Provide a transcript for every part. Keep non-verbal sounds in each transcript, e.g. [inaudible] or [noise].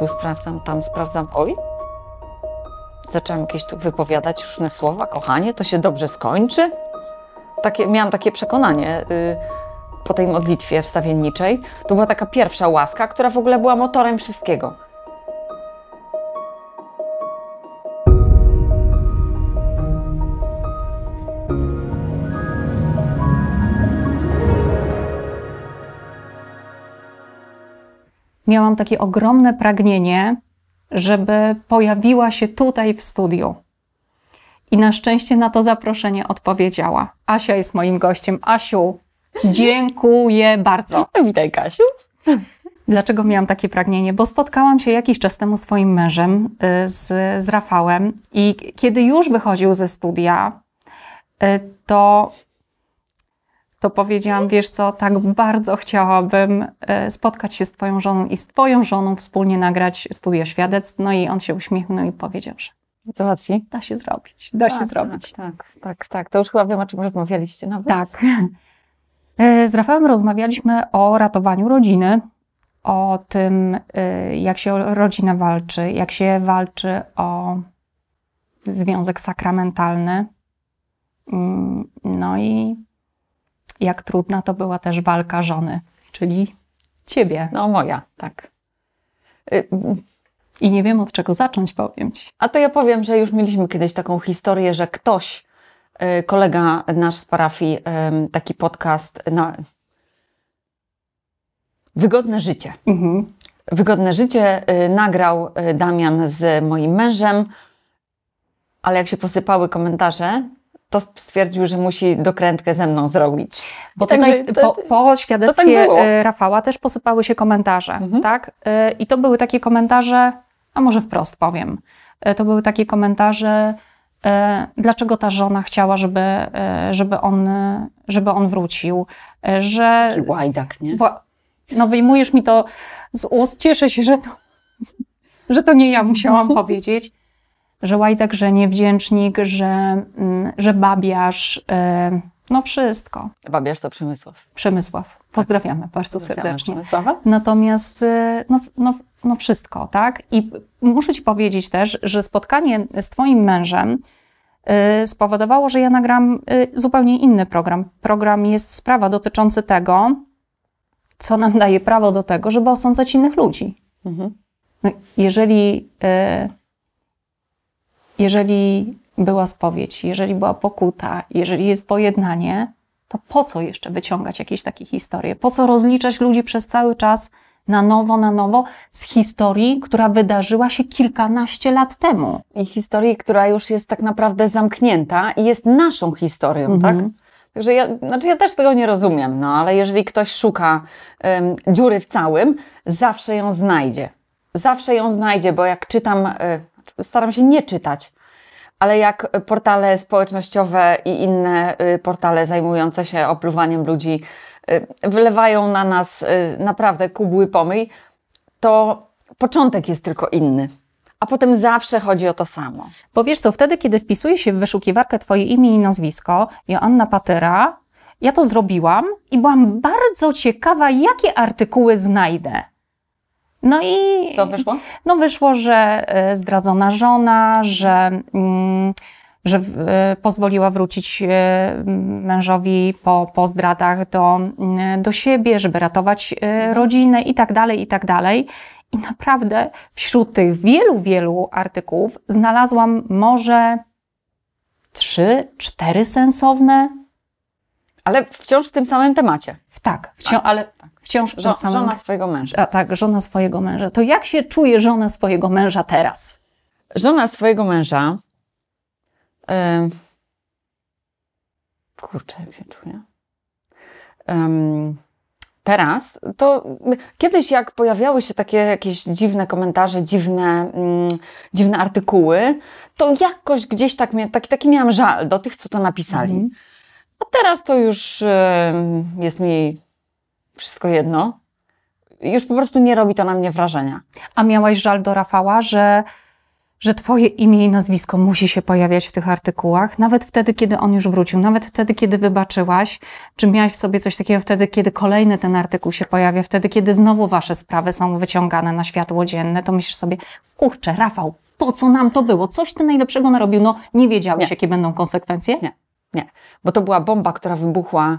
tu sprawdzam, tam sprawdzam. Oj, zaczęłam jakieś tu wypowiadać różne słowa, kochanie, to się dobrze skończy. Takie, miałam takie przekonanie y, po tej modlitwie wstawienniczej. To była taka pierwsza łaska, która w ogóle była motorem wszystkiego. miałam takie ogromne pragnienie, żeby pojawiła się tutaj w studiu. I na szczęście na to zaproszenie odpowiedziała. Asia jest moim gościem. Asiu, dziękuję bardzo. No, witaj, Kasiu. Dlaczego miałam takie pragnienie? Bo spotkałam się jakiś czas temu z Twoim mężem, y, z, z Rafałem, i kiedy już wychodził ze studia, y, to to powiedziałam, wiesz co, tak bardzo chciałabym e, spotkać się z twoją żoną i z twoją żoną wspólnie nagrać studia świadectw. No i on się uśmiechnął i powiedział, że załatwi. Da się zrobić, da tak, się zrobić. Tak, tak, tak, tak. To już chyba wiem, o czym rozmawialiście nawet. Tak. E, z Rafałem rozmawialiśmy o ratowaniu rodziny, o tym, e, jak się rodzina walczy, jak się walczy o związek sakramentalny. Mm, no i jak trudna to była też walka żony, czyli ciebie. No moja, tak. Y, I nie wiem od czego zacząć, powiem ci. A to ja powiem, że już mieliśmy kiedyś taką historię, że ktoś, y, kolega nasz z parafii, taki podcast na Wygodne życie. Mhm. Wygodne życie y, nagrał Damian z moim mężem, ale jak się posypały komentarze, to stwierdził, że musi dokrętkę ze mną zrobić. Bo tak tutaj po, po, tak świadectwie tak Rafała też posypały się komentarze, mhm. tak? E, I to były takie komentarze, a może wprost powiem, e, to były takie komentarze, dlaczego ta żona chciała, żeby, żeby, on, żeby on wrócił, że... Taki łajdak, nie? No wyjmujesz mi to z ust, cieszę się, że to, że to nie ja musiałam [laughs] powiedzieć, że łajdak, że niewdzięcznik, że, mm, że babiasz y, no wszystko. babiasz to Przemysław. Przemysław. Pozdrawiamy tak. bardzo Pozdrawiamy serdecznie. Przemysława. Natomiast y, no, no, no wszystko, tak? I muszę Ci powiedzieć też, że spotkanie z Twoim mężem y, spowodowało, że ja nagram zupełnie inny program. Program jest sprawa dotyczący tego, co nam daje prawo do tego, żeby osądzać innych ludzi. Mhm. No, jeżeli jeżeli była spowiedź, jeżeli była pokuta, jeżeli jest pojednanie, to po co jeszcze wyciągać jakieś takie historie? Po co rozliczać ludzi przez cały czas na nowo, na nowo z historii, która wydarzyła się kilkanaście lat temu? I historii, która już jest tak naprawdę zamknięta i jest naszą historią, tak? mhm. tak? Także ja, znaczy ja też tego nie rozumiem, no ale jeżeli ktoś szuka dziury w całym, zawsze ją znajdzie. Zawsze ją znajdzie, bo jak czytam y, staram się nie czytać. Ale jak portale społecznościowe i inne y, portale zajmujące się opluwaniem ludzi y, wylewają na nas y, naprawdę kubły pomyj, to początek jest tylko inny. A potem zawsze chodzi o to samo. Bo wiesz co, wtedy, kiedy wpisuje się w wyszukiwarkę Twoje imię i nazwisko, Joanna Patera, ja to zrobiłam i byłam bardzo ciekawa, jakie artykuły znajdę. No i. Co wyszło? No wyszło, że y, zdradzona żona, że. Mm, że y, pozwoliła wrócić y, mężowi po, po zdradach do, do siebie, żeby ratować mhm. rodzinę i tak dalej, i tak dalej. I naprawdę wśród tych wielu, wielu artykułów znalazłam może trzy, cztery sensowne. Ale wciąż w tym samym temacie. Tak, wciąż, ale wciąż w tym Żo samym... Żona swojego męża. A, tak, żona swojego męża. To jak się czuje żona swojego męża teraz? Żona swojego męża... Yy... Kurczę, jak się czuję. Um, teraz, to kiedyś jak pojawiały się takie jakieś dziwne komentarze, dziwne, mm, dziwne artykuły, to jakoś gdzieś tak taki, taki miałam żal do tych, co to napisali. Mm. A teraz to już y, jest mi wszystko jedno. Już po prostu nie robi to na mnie wrażenia. A miałaś żal do Rafała, że, że twoje imię i nazwisko musi się pojawiać w tych artykułach, nawet wtedy, kiedy on już wrócił, nawet wtedy, kiedy wybaczyłaś? Czy miałaś w sobie coś takiego wtedy, kiedy kolejny ten artykuł się pojawia, wtedy, kiedy znowu wasze sprawy są wyciągane na światło dzienne, to myślisz sobie, kurczę, Rafał, po co nam to było? Coś ty najlepszego narobił, no nie wiedziałeś, nie. jakie będą konsekwencje? Nie, nie, bo to była bomba, która wybuchła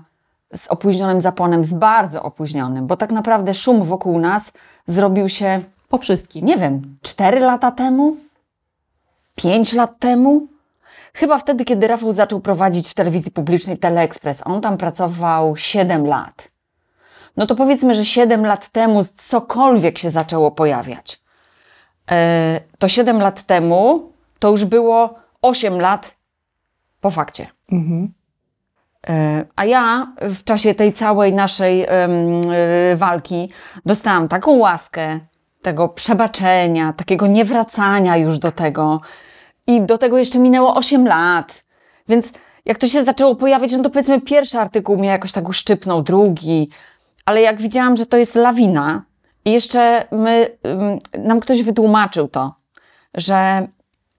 z opóźnionym zaponem, z bardzo opóźnionym, bo tak naprawdę szum wokół nas zrobił się. Po wszystkim. Nie wiem, 4 lata temu? 5 lat temu? Chyba wtedy, kiedy Rafał zaczął prowadzić w telewizji publicznej Teleexpress. On tam pracował 7 lat. No to powiedzmy, że 7 lat temu cokolwiek się zaczęło pojawiać. Yy, to 7 lat temu to już było 8 lat po fakcie. Mhm. E, a ja w czasie tej całej naszej e, walki dostałam taką łaskę tego przebaczenia, takiego niewracania już do tego. I do tego jeszcze minęło 8 lat. Więc jak to się zaczęło pojawiać, no to powiedzmy pierwszy artykuł mnie jakoś tak uszczypnął, drugi. Ale jak widziałam, że to jest lawina i jeszcze my, nam ktoś wytłumaczył to, że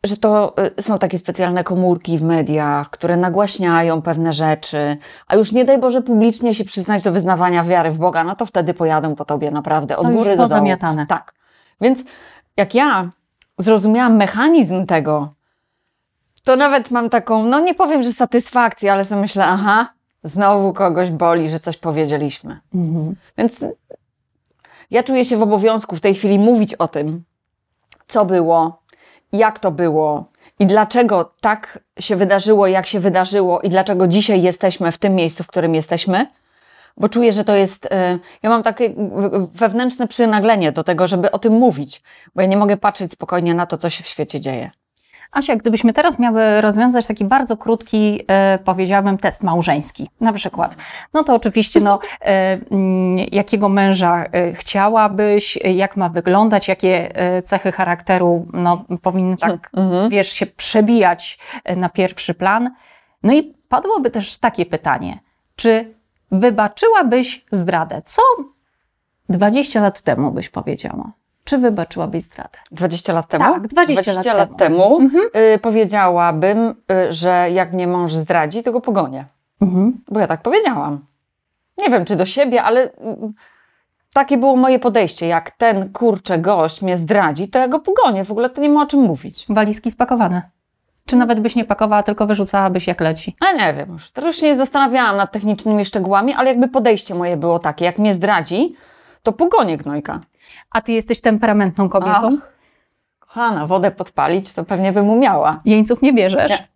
że to y, są takie specjalne komórki w mediach, które nagłaśniają pewne rzeczy, a już nie daj Boże publicznie się przyznać do wyznawania wiary w Boga, no to wtedy pojadą po tobie naprawdę od to góry do dołu. Tak. Więc jak ja zrozumiałam mechanizm tego, to nawet mam taką, no nie powiem, że satysfakcję, ale sobie myślę, aha, znowu kogoś boli, że coś powiedzieliśmy. Mhm. Więc ja czuję się w obowiązku w tej chwili mówić o tym, co było, jak to było i dlaczego tak się wydarzyło, jak się wydarzyło i dlaczego dzisiaj jesteśmy w tym miejscu, w którym jesteśmy, bo czuję, że to jest. E, ja mam takie wewnętrzne przynaglenie do tego, żeby o tym mówić, bo ja nie mogę patrzeć spokojnie na to, co się w świecie dzieje. Asia, gdybyśmy teraz miały rozwiązać taki bardzo krótki, e, powiedziałabym, test małżeński, na przykład, no to oczywiście, no, e, mm, jakiego męża e, chciałabyś, e, jak ma wyglądać, jakie e, cechy charakteru, no, powinny tak, mhm. mhm. wiesz, się przebijać na pierwszy plan. No i padłoby też takie pytanie, czy wybaczyłabyś zdradę? Co 20 lat temu byś powiedziała? czy wybaczyłabyś zdradę? 20 lat temu? Tak, 20, 20 lat, lat, temu, mhm. y, powiedziałabym, y, że jak mnie mąż zdradzi, to go pogonię. Mhm. Bo ja tak powiedziałam. Nie wiem, czy do siebie, ale y, takie było moje podejście. Jak ten kurcze gość mnie zdradzi, to ja go pogonię. W ogóle to nie ma o czym mówić. Walizki spakowane. Czy nawet byś nie pakowała, tylko wyrzucałabyś jak leci? A nie wiem, już, to się nie zastanawiałam nad technicznymi szczegółami, ale jakby podejście moje było takie, jak mnie zdradzi, to pogonię gnojka a ty jesteś temperamentną kobietą. Ach, kochana, wodę podpalić to pewnie bym umiała. Jeńców nie bierzesz? Nie.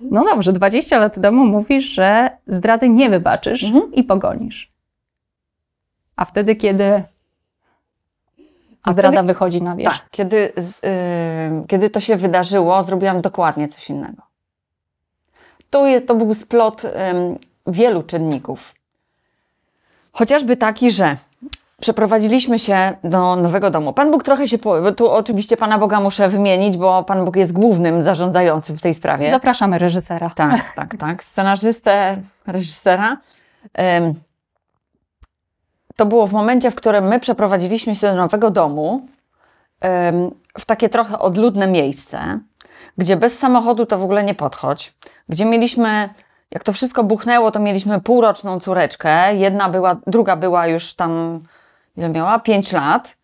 No dobrze, 20 lat temu mówisz, że zdrady nie wybaczysz mhm. i pogonisz. A wtedy, kiedy a zdrada wtedy, wychodzi na wierzch. Tak, kiedy, z, yy, kiedy to się wydarzyło, zrobiłam dokładnie coś innego. To, jest to był splot yy, wielu czynników. Chociażby taki, że przeprowadziliśmy się do nowego domu. Pan Bóg trochę się. Po... Tu oczywiście Pana Boga muszę wymienić, bo Pan Bóg jest głównym zarządzającym w tej sprawie. Zapraszamy reżysera. Tak, tak, tak. Scenarzystę, reżysera. to było w momencie, w którym my przeprowadziliśmy się do nowego domu, w takie trochę odludne miejsce, gdzie bez samochodu to w ogóle nie podchodź, gdzie mieliśmy jak to wszystko buchnęło, to mieliśmy półroczną córeczkę. Jedna była, druga była już tam ile miała? 5 lat.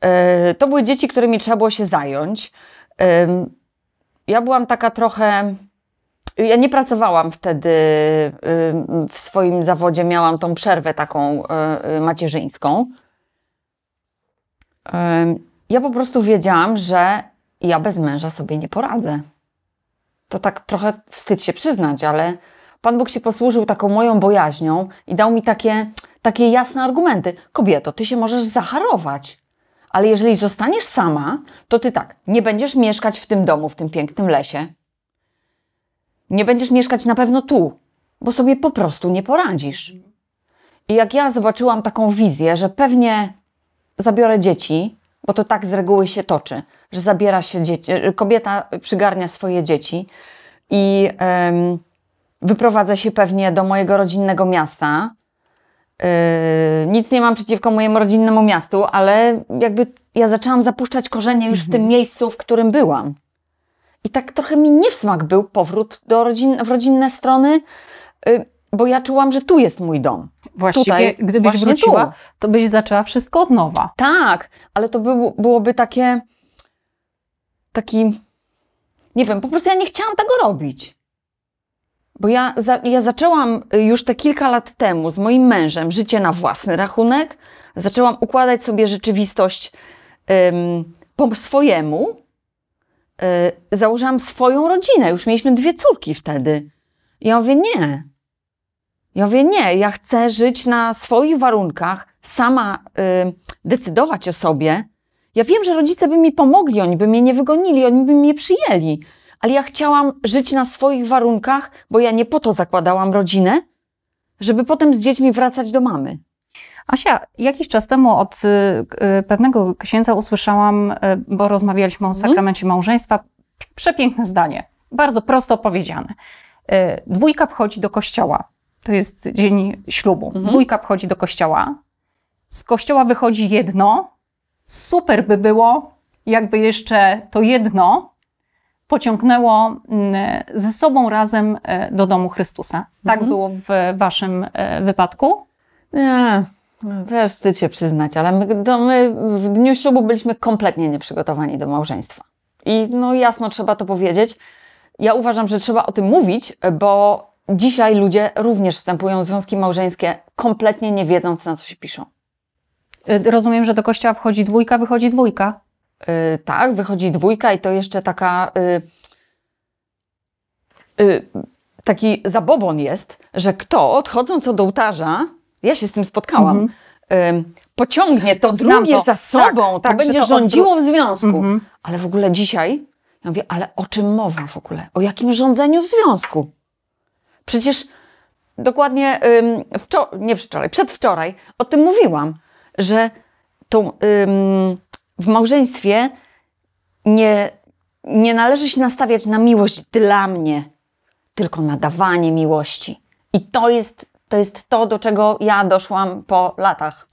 E, to były dzieci, którymi trzeba było się zająć. E, ja byłam taka trochę. Ja nie pracowałam wtedy e, w swoim zawodzie, miałam tą przerwę taką macierzyńską. Ja po prostu wiedziałam, że ja bez męża sobie nie poradzę. To tak trochę wstyd się przyznać, ale Pan Bóg się posłużył taką moją bojaźnią i dał mi takie takie jasne argumenty. Kobieto, ty się możesz zaharować. Ale jeżeli zostaniesz sama, to ty tak, nie będziesz mieszkać w tym domu, w tym pięknym lesie. Nie będziesz mieszkać na pewno tu, bo sobie po prostu nie poradzisz. I jak ja zobaczyłam taką wizję, że pewnie zabiorę dzieci, bo to tak z reguły się toczy, że zabiera się dzieci, kobieta przygarnia swoje dzieci i wyprowadza się pewnie do mojego rodzinnego miasta, Yy, nic nie mam przeciwko mojemu rodzinnemu miastu, ale jakby ja zaczęłam zapuszczać korzenie już w tym mhm. miejscu, w którym byłam. I tak trochę mi nie w smak był powrót do rodzin, w rodzinne strony, yy, bo ja czułam, że tu jest mój dom. Właściwie, Tutaj, gdybyś wróciła, tu. to byś zaczęła wszystko od nowa. Tak, ale to byłoby takie, taki, nie wiem, po prostu ja nie chciałam tego robić. Bo ja, za, ja zaczęłam y, już te kilka lat temu z moim mężem życie na własny rachunek. Zaczęłam układać sobie rzeczywistość ym, po swojemu. Yy, założyłam swoją rodzinę. Już mieliśmy dwie córki wtedy. I ja mówię, nie. Ja mówię, nie. Ja chcę żyć na swoich warunkach, sama yy, decydować o sobie. Ja wiem, że rodzice by mi pomogli, oni by mnie nie wygonili, oni by mnie przyjęli ale ja chciałam żyć na swoich warunkach, bo ja nie po to zakładałam rodzinę, żeby potem z dziećmi wracać do mamy. Asia, jakiś czas temu od y, y, pewnego księdza usłyszałam, y, bo rozmawialiśmy o mhm. sakramencie małżeństwa, przepiękne zdanie, bardzo prosto powiedziane. Dwójka wchodzi do kościoła, to jest dzień ślubu. Mhm. Dwójka wchodzi do kościoła, z kościoła wychodzi jedno. Super by było, jakby jeszcze to jedno pociągnęło mm, ze sobą razem e, do domu Chrystusa. Tak mhm. było w e, waszym e, wypadku? Nie. Też wstyd się przyznać, ale my, do, my w dniu ślubu byliśmy kompletnie nieprzygotowani do małżeństwa. I no jasno trzeba to powiedzieć. Ja uważam, że trzeba o tym mówić, bo dzisiaj ludzie również wstępują w związki małżeńskie, kompletnie nie wiedząc, na co się piszą. Rozumiem, że do kościoła wchodzi dwójka, wychodzi dwójka. Y, tak, wychodzi dwójka i to jeszcze taka. Y, y, taki zabobon jest, że kto odchodząc od ołtarza, ja się z tym spotkałam, mm -hmm. pociągnie to Znam drugie to. za sobą, tak, tak, tak będzie to rządziło w związku. Mm -hmm. Ale w ogóle dzisiaj, ja mówię, ale o czym mowa w ogóle? O jakim rządzeniu w związku? Przecież dokładnie wczor- nie wczoraj, przedwczoraj o tym mówiłam, że tą w małżeństwie nie, nie należy się nastawiać na miłość dla mnie, tylko na dawanie miłości. I to jest to jest to, do czego ja doszłam po latach.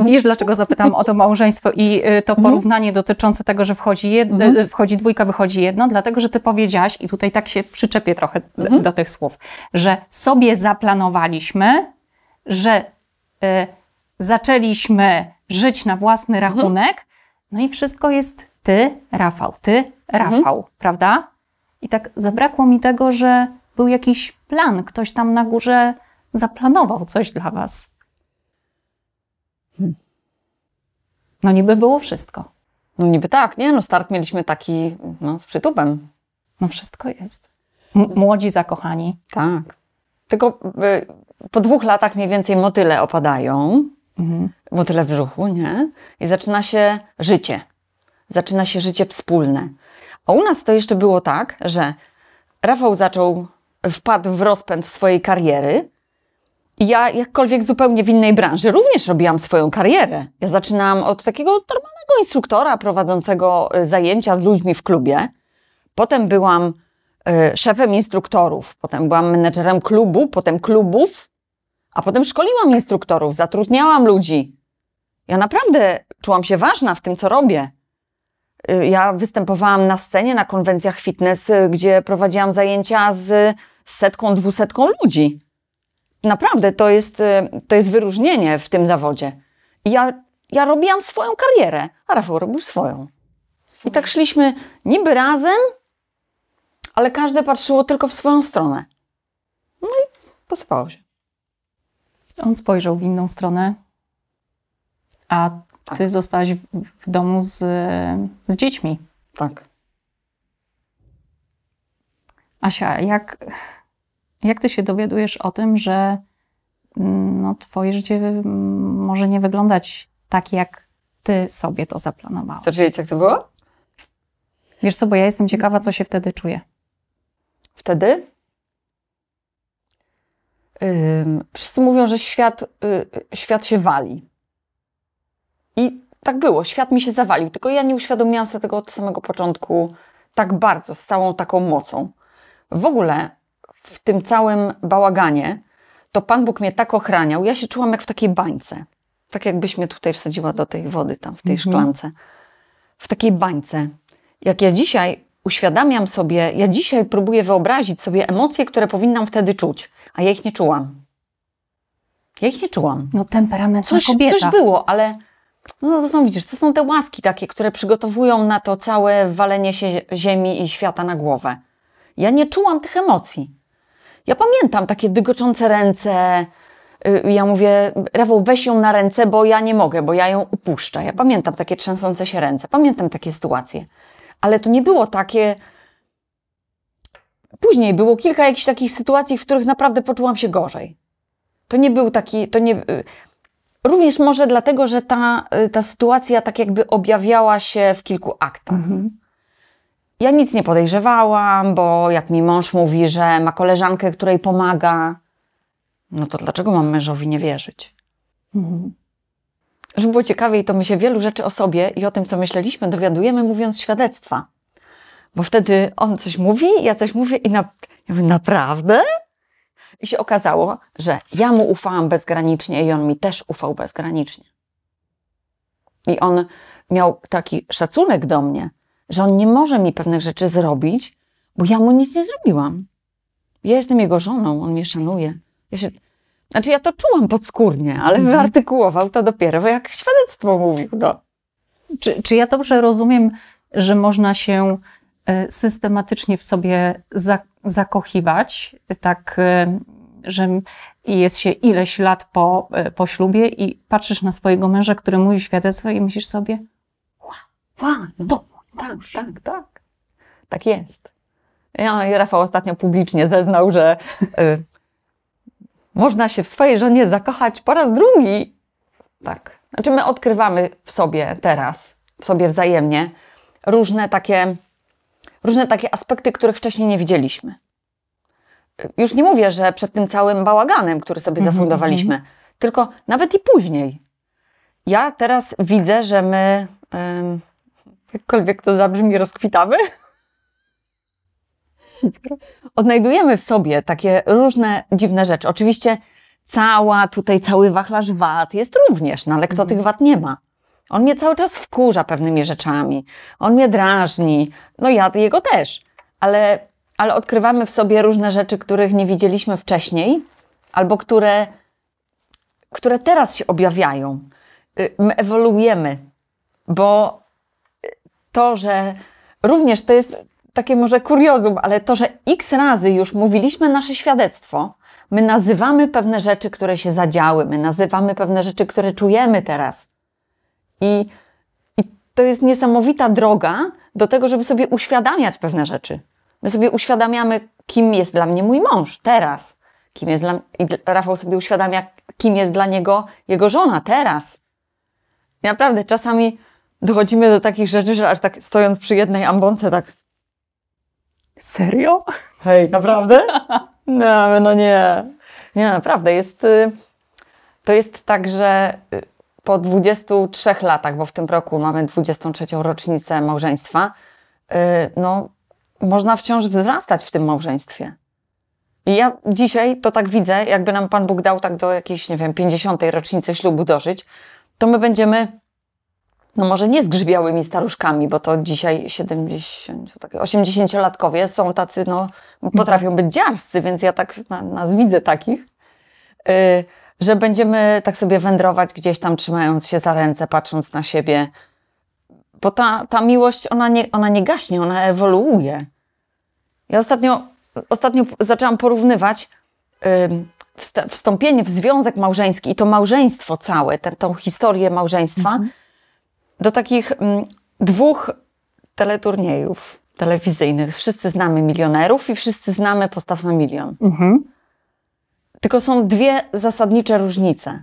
A wiesz, dlaczego zapytam o to małżeństwo i y, to mhm. porównanie dotyczące tego, że wchodzi, jedno, y, mhm. wchodzi dwójka, wychodzi jedno? Dlatego, że ty powiedziałaś, i tutaj tak się przyczepię trochę mhm. do tych słów, że sobie zaplanowaliśmy, że y, zaczęliśmy żyć na własny rachunek, no i wszystko jest ty, Rafał, ty, Rafał, mhm. prawda? I tak zabrakło mi tego, że był jakiś plan, ktoś tam na górze zaplanował coś dla was. Hmm. No niby było wszystko. No niby tak, nie? No start mieliśmy taki no, z przytupem. No wszystko jest. M młodzi zakochani. Tak. Tylko y, po dwóch latach mniej więcej motyle opadają mhm. motyle w brzuchu, nie? I zaczyna się życie. Zaczyna się życie wspólne. A u nas to jeszcze było tak, że Rafał zaczął, wpadł w rozpęd swojej kariery. I ja, jakkolwiek zupełnie w innej branży, również robiłam swoją karierę. Ja zaczynałam od takiego normalnego instruktora prowadzącego y, zajęcia z ludźmi w klubie. Potem byłam y, szefem instruktorów, potem byłam menedżerem klubu, potem klubów, a potem szkoliłam instruktorów, zatrudniałam ludzi. Ja naprawdę czułam się ważna w tym, co robię. Y, ja występowałam na scenie, na konwencjach fitness, y, gdzie prowadziłam zajęcia z setką, dwusetką ludzi. Naprawdę, to jest, y, to jest wyróżnienie w tym zawodzie. Ja, ja robiłam swoją karierę, a Rafał robił swoją. I tak szliśmy niby razem, ale każde patrzyło tylko w swoją stronę. No i posypało się. On spojrzał w inną stronę, a tak. ty tak. zostałaś w, w domu z, z dziećmi. Tak. Asia, jak, jak ty się dowiadujesz o tym, że mm, no, twoje życie mm, może nie wyglądać tak, jak ty sobie to zaplanowałaś? Chcesz wiedzieć, jak to było? Wiesz co, bo ja jestem ciekawa, co się wtedy czuję. Wtedy? Wszyscy mówią, że świat, y, y, świat się wali. I tak było, świat mi się zawalił, tylko ja nie uświadomiłam sobie tego od samego początku tak bardzo, z całą taką mocą. W ogóle w tym całym bałaganie, to Pan Bóg mnie tak ochraniał. Ja się czułam jak w takiej bańce. Tak jakbyś mnie tutaj wsadziła do tej wody, tam w tej mhm. szklance. W takiej bańce. Jak ja dzisiaj uświadamiam sobie, ja dzisiaj próbuję wyobrazić sobie emocje, które powinnam wtedy czuć a ja ich nie czułam. Ja ich nie czułam. No temperament coś, kobieta. Coś było, ale no to są, widzisz, to są te łaski takie, które przygotowują na to całe walenie się ziemi i świata na głowę. Ja nie czułam tych emocji. Ja pamiętam takie dygoczące ręce. Y, ja mówię, Rafał, weź ją na ręce, bo ja nie mogę, bo ja ją upuszczę. Ja pamiętam takie trzęsące się ręce, pamiętam takie sytuacje. Ale to nie było takie, Później było kilka jakichś takich sytuacji, w których naprawdę poczułam się gorzej. To nie był taki, to nie... Y, również może dlatego, że ta, y, ta sytuacja tak jakby objawiała się w kilku aktach. Mhm. Ja nic nie podejrzewałam, bo jak mi mąż mówi, że ma koleżankę, której pomaga, no to dlaczego mam mężowi nie wierzyć? Mhm. Żeby było ciekawiej, to my się wielu rzeczy o sobie i o tym, co myśleliśmy, dowiadujemy, mówiąc świadectwa. Bo wtedy on coś mówi, ja coś mówię i na, ja mówię, naprawdę? I się okazało, że ja mu ufałam bezgranicznie i on mi też ufał bezgranicznie. I on miał taki szacunek do mnie, że on nie może mi pewnych rzeczy zrobić, bo ja mu nic nie zrobiłam. Ja jestem jego żoną, on mnie szanuje. Ja się, znaczy, ja to czułam podskórnie, ale mhm. wyartykułował to dopiero, jak świadectwo mówił. No. Czy, czy ja dobrze rozumiem, że można się E, systematycznie w sobie zakochiwać, tak, e, że jest się ileś lat po, e, po ślubie i patrzysz na swojego męża, który mówi świadectwo i myślisz sobie, wow, no to tak, tak, tak. Tak jest. Ja, no i Rafał ostatnio publicznie zeznał, że y, można się w swojej żonie zakochać po raz drugi. Tak. Znaczy my odkrywamy w sobie teraz, w sobie wzajemnie różne takie różne takie aspekty, których wcześniej nie widzieliśmy. Już nie mówię, że przed tym całym bałaganem, który sobie mhm, zafundowaliśmy, mm -hmm. tylko nawet i później. Ja teraz widzę, że my, jakkolwiek to zabrzmi, rozkwitamy. [laughs] Super. Odnajdujemy w sobie takie różne dziwne rzeczy. Oczywiście cała tutaj, cały wachlarz wad jest również, no ale kto mm. tych wad nie ma? On mnie cały czas wkurza pewnymi rzeczami. On mnie drażni. No ja jego też. Ale, ale odkrywamy w sobie różne rzeczy, których nie widzieliśmy wcześniej, albo które, które teraz się objawiają. Y, my ewoluujemy, bo to, że również to jest takie może kuriozum, ale to, że x razy już mówiliśmy nasze świadectwo, my nazywamy pewne rzeczy, które się zadziały, my nazywamy pewne rzeczy, które czujemy teraz. I, I to jest niesamowita droga do tego, żeby sobie uświadamiać pewne rzeczy. My sobie uświadamiamy, kim jest dla mnie mój mąż teraz. Kim jest dla... I Rafał sobie uświadamia, kim jest dla niego jego żona teraz. I naprawdę czasami dochodzimy do takich rzeczy, że aż tak stojąc przy jednej ambonce, tak. Serio? Hej, naprawdę? [laughs] no, no nie. Nie, naprawdę. Jest, y, to jest tak, że y, po 23 latach, bo w tym roku mamy 23 rocznicę małżeństwa, y, no, można wciąż wzrastać w tym małżeństwie. I ja dzisiaj to tak widzę, jakby nam Pan Bóg dał tak do jakiejś, nie wiem, 50. rocznicy ślubu dożyć, to my będziemy, no może nie zgrzybiałymi staruszkami, bo to dzisiaj 70, 80-latkowie są tacy, no, potrafią być dziarscy, więc ja tak na, nas widzę takich. Y, że będziemy tak sobie wędrować gdzieś tam, trzymając się za ręce, patrząc na siebie. Bo ta, ta miłość, ona nie, ona nie gaśnie, ona ewoluuje. Ja ostatnio, ostatnio zaczęłam porównywać yy, wstąpienie w związek małżeński i to małżeństwo całe, tę historię małżeństwa, mhm. do takich dwóch teleturniejów telewizyjnych. Wszyscy znamy milionerów i wszyscy znamy postaw na milion. Mhm. Tylko są dwie zasadnicze różnice.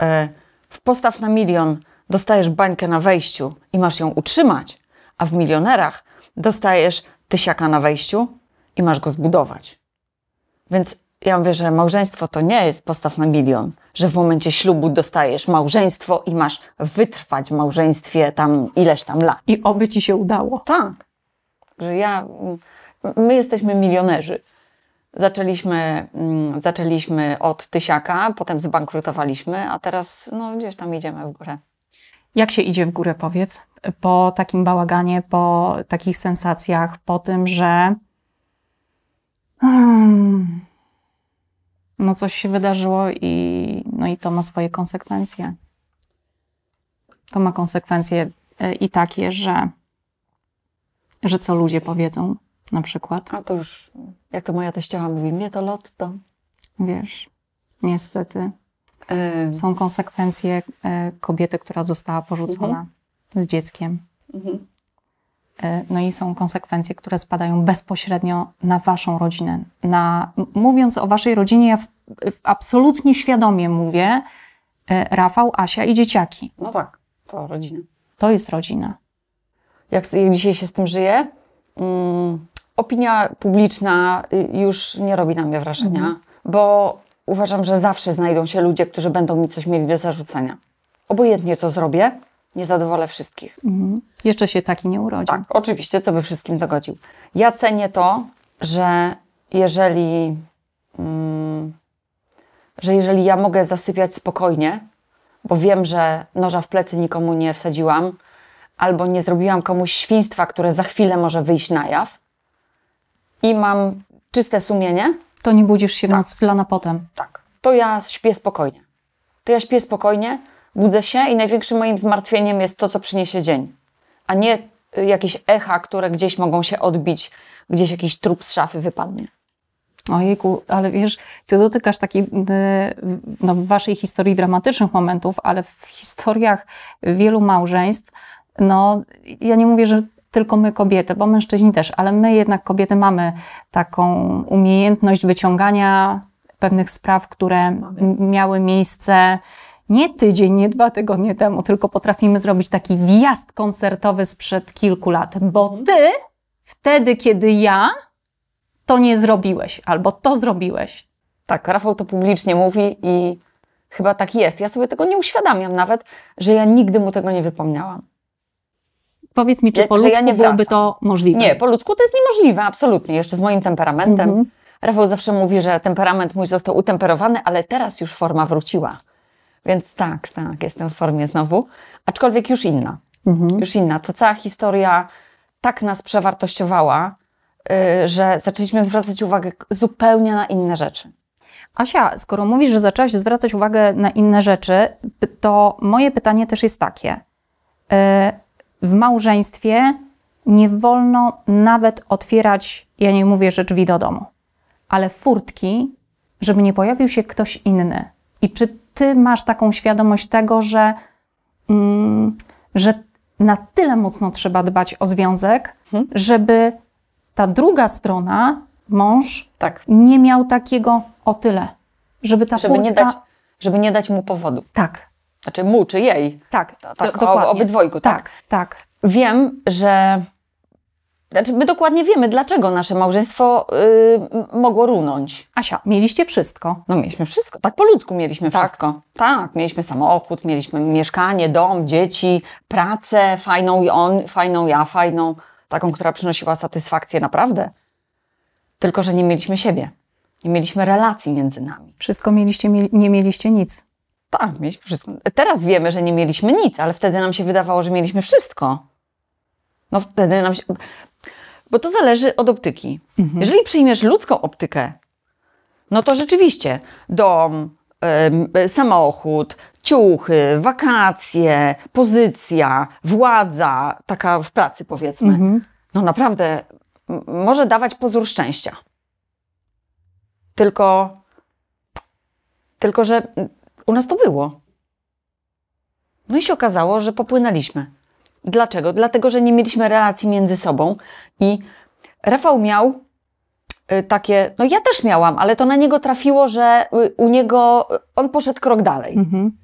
E, w postaw na milion dostajesz bańkę na wejściu i masz ją utrzymać, a w milionerach dostajesz tysiaka na wejściu i masz go zbudować. Więc ja mówię, że małżeństwo to nie jest postaw na milion, że w momencie ślubu dostajesz małżeństwo i masz wytrwać w małżeństwie tam ileś tam lat. I oby ci się udało. Tak. Że ja, mm, my jesteśmy milionerzy. Zaczęliśmy, mm, zaczęliśmy od tysiaka, potem zbankrutowaliśmy, a teraz no, gdzieś tam idziemy w górę. Jak się idzie w górę, powiedz? Po takim bałaganie, po takich sensacjach, po tym, że hmm, no coś się wydarzyło i, no i to ma swoje konsekwencje. To ma konsekwencje e, i takie, że, że co ludzie powiedzą na przykład. A to już jak to moja teściowa mówi, mnie to lotto. Wiesz, niestety. Są konsekwencje e, kobiety, która została porzucona mhm. z dzieckiem. Mhm. E, no i są konsekwencje, które spadają bezpośrednio na waszą rodzinę. Na, mówiąc o waszej rodzinie, ja w, w absolutnie świadomie mówię e, Rafał, Asia i dzieciaki. No tak, to rodzina. To jest rodzina. Jak, jak dzisiaj się z tym żyje? Mm, opinia publiczna y, już nie robi na mnie wrażenia, mhm. bo uważam, że zawsze znajdą się ludzie, którzy będą mi coś mieli do zarzucenia. Obojętnie co zrobię, nie zadowolę wszystkich. Mhm. Jeszcze się taki nie urodził. Tak, oczywiście, co by wszystkim dogodził. Ja cenię to, że jeżeli, mm, że jeżeli ja mogę zasypiać spokojnie, bo wiem, że noża w plecy nikomu nie wsadziłam, albo nie zrobiłam komuś świństwa, które za chwilę może wyjść na jaw, i mam czyste sumienie. To nie budzisz się w tak. noc lana potem. Tak. To ja śpię spokojnie. To ja śpię spokojnie, budzę się i największym moim zmartwieniem jest to, co przyniesie dzień, a nie y, jakieś echa, które gdzieś mogą się odbić, gdzieś jakiś trup z szafy wypadnie. Ojejku, ale wiesz, ty dotykasz takich, y, no, w waszej historii dramatycznych momentów, ale w historiach wielu małżeństw, no, ja nie mówię, że tylko my kobiety, bo mężczyźni też, ale my jednak kobiety mamy taką umiejętność wyciągania pewnych spraw, które miały miejsce nie tydzień, nie dwa tygodnie temu, tylko potrafimy zrobić taki wjazd koncertowy sprzed kilku lat, bo mhm. ty wtedy, kiedy ja, to nie zrobiłeś, albo to zrobiłeś. Tak, Rafał to publicznie mówi i chyba tak jest. Ja sobie tego nie uświadamiam nawet, że ja nigdy mu tego nie wypomniałam. Powiedz mi, czy po ludzku ja nie byłoby to możliwe? Nie, po ludzku to jest niemożliwe, absolutnie, jeszcze z moim temperamentem. Mhm. Rafał zawsze mówi, że temperament mój został utemperowany, ale teraz już forma wróciła. Więc tak, tak, jestem w formie znowu, aczkolwiek już inna. Mhm. Już inna. To cała historia tak nas przewartościowała, yy, że zaczęliśmy zwracać uwagę zupełnie na inne rzeczy. Asia, skoro mówisz, że zaczęłaś zwracać uwagę na inne rzeczy, to moje pytanie też jest takie. Yy w małżeństwie nie wolno nawet otwierać, ja nie mówię, że drzwi do domu, ale furtki, żeby nie pojawił się ktoś inny. I czy ty masz taką świadomość tego, że, mm, że na tyle mocno trzeba dbać o związek, hmm. żeby ta druga strona, mąż, tak. nie miał takiego o tyle, żeby ta żeby furtka... Nie dać, żeby nie dać mu powodu. Tak. Znaczy mu czy jej. Tak, to, tak do, dokładnie. obydwojgu, tak? Tak, tak. Wiem, że... Znaczy, my dokładnie wiemy, dlaczego nasze małżeństwo yy, mogło runąć. Asia, mieliście wszystko. No mieliśmy wszystko. Tak po ludzku mieliśmy tak. wszystko. Tak, mieliśmy samochód, mieliśmy mieszkanie, dom, dzieci, pracę, fajną i on, fajną ja, fajną, taką, która przynosiła satysfakcję naprawdę. Tylko, że nie mieliśmy siebie. Nie mieliśmy relacji między nami. Wszystko mieliście, mieli, nie mieliście nic. Tak, mieliśmy wszystko. Teraz wiemy, że nie mieliśmy nic, ale wtedy nam się wydawało, że mieliśmy wszystko. No wtedy nam się. Bo to zależy od optyki. Mhm. Jeżeli przyjmiesz ludzką optykę, no to rzeczywiście dom, yy, samochód, ciuchy, wakacje, pozycja, władza, taka w pracy powiedzmy, mhm. no naprawdę może dawać pozór szczęścia. Tylko, tylko że u nas to było. No i się okazało, że popłynęliśmy. Dlaczego? Dlatego, że nie mieliśmy relacji między sobą i Rafał miał y, takie, no ja też miałam, ale to na niego trafiło, że y, u niego y, on poszedł krok dalej. Mhm.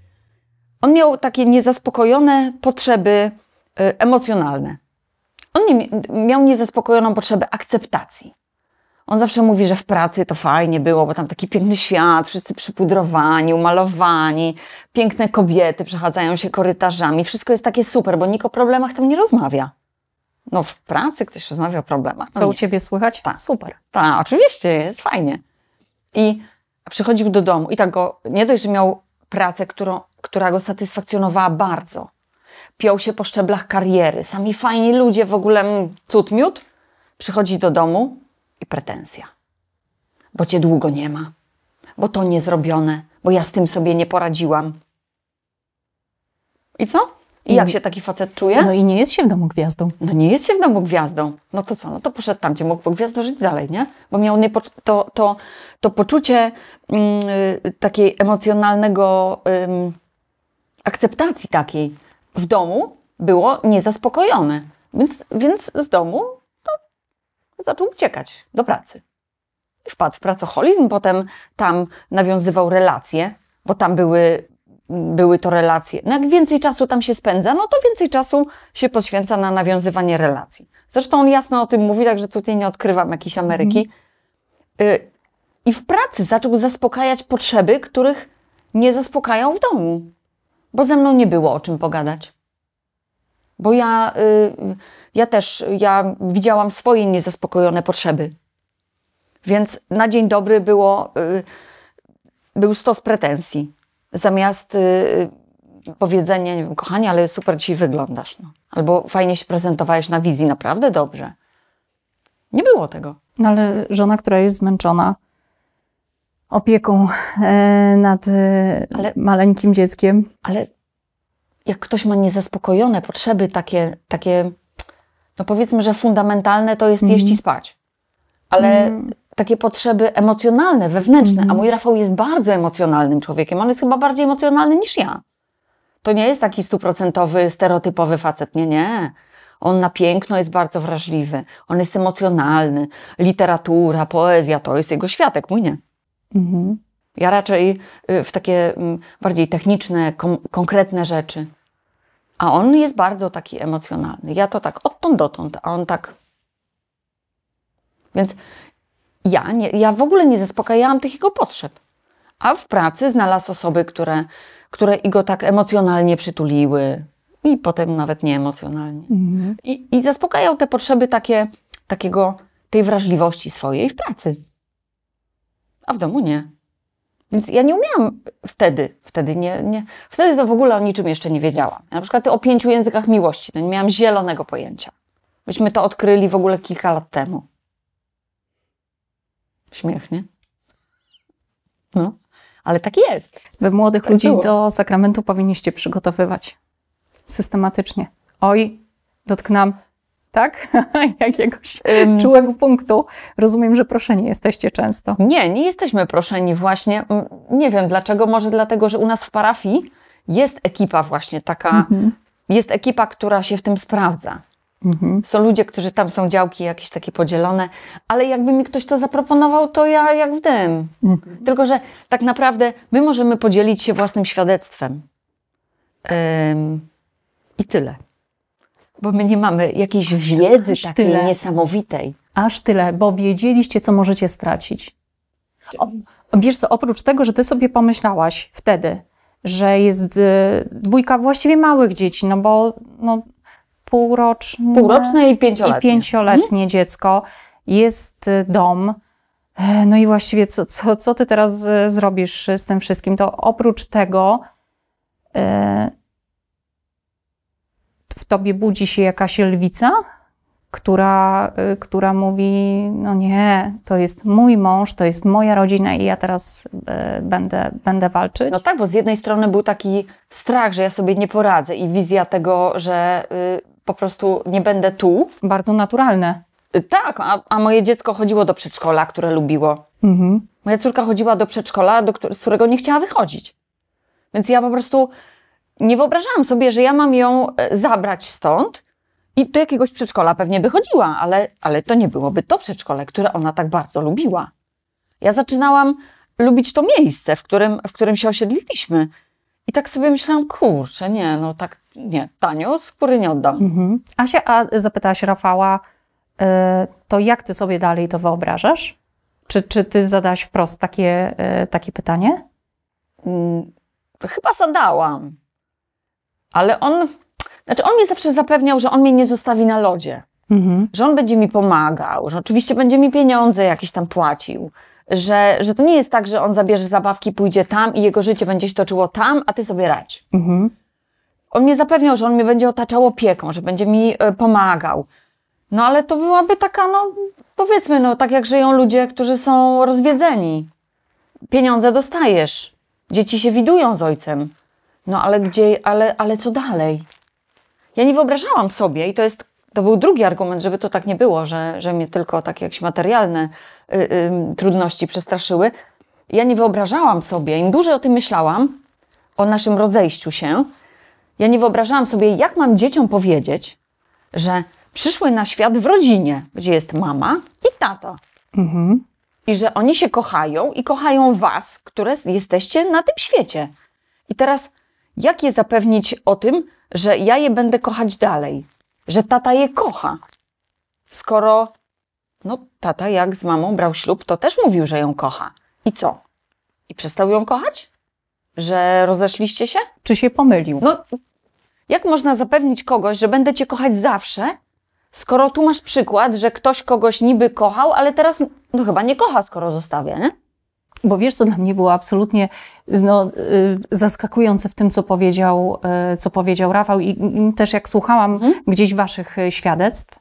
On miał takie niezaspokojone potrzeby emocjonalne. On nie, miał niezaspokojoną potrzebę akceptacji. On zawsze mówi, że w pracy to fajnie było, bo tam taki piękny świat, wszyscy przypudrowani, umalowani, piękne kobiety przechadzają się korytarzami, wszystko jest takie super, bo nikt o problemach tam nie rozmawia. No w pracy ktoś rozmawia o problemach. Co no u Ciebie słychać? Tak. Super. Tak, oczywiście, jest fajnie. I przychodził do domu i tak go, nie dość, że miał pracę, którą, która go satysfakcjonowała bardzo. Piął się po szczeblach kariery, sami fajni ludzie, w ogóle cud miód. Przychodzi do domu, i pretensja. Bo cię długo nie ma, bo to niezrobione, bo ja z tym sobie nie poradziłam. I co? I jak się taki facet czuje? No i nie jest się w domu gwiazdą. No nie jest się w domu gwiazdą. No to co? No to poszedł tam, gdzie mógł po gwiazdo żyć dalej, nie? Bo miał to, to, to poczucie yy, takiej emocjonalnego yy, akceptacji takiej w domu było niezaspokojone. Więc, więc z domu zaczął uciekać do pracy. I wpadł w pracocholizm, potem tam nawiązywał relacje, bo tam były, były to relacje. No jak więcej czasu tam się spędza, no to więcej czasu się poświęca na nawiązywanie relacji. Zresztą on jasno o tym mówi, także tutaj nie odkrywam jakiejś Ameryki. Mhm. Y I w pracy zaczął zaspokajać potrzeby, których nie zaspokajał w domu, bo ze mną nie było o czym pogadać. Bo ja. Y ja też, ja widziałam swoje niezaspokojone potrzeby. Więc na dzień dobry było, y, był stos pretensji. Zamiast y, powiedzenia, nie wiem, kochanie, ale super dzisiaj wyglądasz. No. Albo fajnie się prezentowałeś na wizji, naprawdę dobrze. Nie było tego. No ale żona, która jest zmęczona opieką e, nad e, ale, maleńkim dzieckiem. Ale jak ktoś ma niezaspokojone potrzeby, takie, takie no powiedzmy, że fundamentalne to jest mm. jeść i mhm. spać. Ale mhm. takie potrzeby emocjonalne, wewnętrzne, a mhm. mój Rafał jest bardzo emocjonalnym człowiekiem, on jest chyba bardziej emocjonalny niż ja. To nie jest taki stuprocentowy, stereotypowy facet, nie, nie. On na piękno jest bardzo wrażliwy, on jest emocjonalny, literatura, poezja to jest jego światek, mój nie. Mhm. Ja raczej y, w takie mm, bardziej techniczne, kom- konkretne rzeczy. A on jest bardzo taki emocjonalny. Ja to tak odtąd dotąd, a on tak. Więc ja, nie, ja w ogóle nie zaspokajałam tych jego potrzeb. A w pracy znalazł osoby, które, które i go tak emocjonalnie przytuliły, i potem nawet nie emocjonalnie. Mhm. I, I zaspokajał te potrzeby takie, takiego, tej wrażliwości swojej w pracy. A w domu nie. Więc ja nie umiałam wtedy, wtedy nie, nie, wtedy to w ogóle o niczym jeszcze nie wiedziałam. na przykład o pięciu językach miłości, no nie miałam zielonego pojęcia. Myśmy to odkryli w ogóle kilka lat temu. Śmiech, nie? No, ale tak jest. Wy młodych tak ludzi było. do sakramentu powinniście przygotowywać systematycznie. Oj, dotknam tak? [laughs] Jakiegoś um, czułego punktu. Rozumiem, że proszeni jesteście często. Nie, nie jesteśmy proszeni właśnie. Mm, nie wiem dlaczego, może dlatego, że u nas w parafii jest ekipa właśnie taka, mhm. jest ekipa, która się w tym sprawdza. Mhm. Są ludzie, którzy tam są działki jakieś takie podzielone, ale jakby mi ktoś to zaproponował, to ja jak w dym. Mhm. Tylko, że tak naprawdę my możemy podzielić się własnym świadectwem. I tyle. Bo my nie mamy jakiejś wiedzy Aż takiej tyle. niesamowitej. Aż tyle, bo wiedzieliście, co możecie stracić. O, wiesz co, oprócz tego, że ty sobie pomyślałaś wtedy, że jest y, dwójka właściwie małych dzieci, no bo no, półroczne, półroczne i pięcioletnie, i pięcioletnie hmm? dziecko, jest y, dom, e, no i właściwie co, co, co ty teraz y, zrobisz z tym wszystkim? To oprócz tego... Y, w tobie budzi się jakaś lwica, która, y, która mówi: No nie, to jest mój mąż, to jest moja rodzina i ja teraz y, będę, będę walczyć. No tak, bo z jednej strony był taki strach, że ja sobie nie poradzę i wizja tego, że y, po prostu nie będę tu. Bardzo naturalne. Y, tak, a, a, moje dziecko chodziło do przedszkola, które lubiło. Mhm. Moja córka chodziła do przedszkola, do, z którego nie chciała wychodzić. Więc ja po prostu nie wyobrażałam sobie, że ja mam ją e, zabrać stąd i do jakiegoś przedszkola pewnie by chodziła, ale, ale to nie byłoby to przedszkole, które ona tak bardzo lubiła. Ja zaczynałam lubić to miejsce, w którym, w którym się osiedliliśmy. I tak sobie myślałam, kurczę, nie, no tak, nie, tanio skóry nie oddam. Mhm. Asia, a zapytałaś Rafała, e, to jak ty sobie dalej to wyobrażasz? Czy, czy ty zadałaś wprost takie, e, takie pytanie? Mm, chyba zadałam ale on, znaczy on mnie zawsze zapewniał, że on mnie nie zostawi na lodzie. Mhm. Że on będzie mi pomagał, że oczywiście będzie mi pieniądze jakieś tam płacił, że, że to nie jest tak, że on zabierze zabawki, pójdzie tam i jego życie będzie się toczyło tam, a ty sobie radź. Mhm. On mnie zapewniał, że on mnie będzie otaczał opieką, że będzie mi y, pomagał. No ale to byłaby taka, no powiedzmy, no tak jak żyją ludzie, którzy są rozwiedzeni. Pieniądze dostajesz, dzieci się widują z ojcem, no ale gdzie, ale, ale co dalej? Ja nie wyobrażałam sobie i to jest, to był drugi argument, żeby to tak nie było, że, że mnie tylko takie jakieś materialne y, y, trudności przestraszyły. Ja nie wyobrażałam sobie, im dłużej o tym myślałam, o naszym rozejściu się, ja nie wyobrażałam sobie, jak mam dzieciom powiedzieć, że przyszły na świat w rodzinie, gdzie jest mama i tata. Mhm. I że oni się kochają i kochają was, które jesteście na tym świecie. I teraz jak je zapewnić o tym, że ja je będę kochać dalej? Że tata je kocha? Skoro, no, tata jak z mamą brał ślub, to też mówił, że ją kocha. I co? I przestał ją kochać? Że rozeszliście się? Czy się pomylił? No, jak można zapewnić kogoś, że będę cię kochać zawsze, skoro tu masz przykład, że ktoś kogoś niby kochał, ale teraz no chyba nie kocha, skoro zostawia, nie? Bo wiesz, co dla mnie było absolutnie no, y, zaskakujące w tym, co powiedział, y, co powiedział Rafał i też jak słuchałam hmm? gdzieś waszych y, świadectw,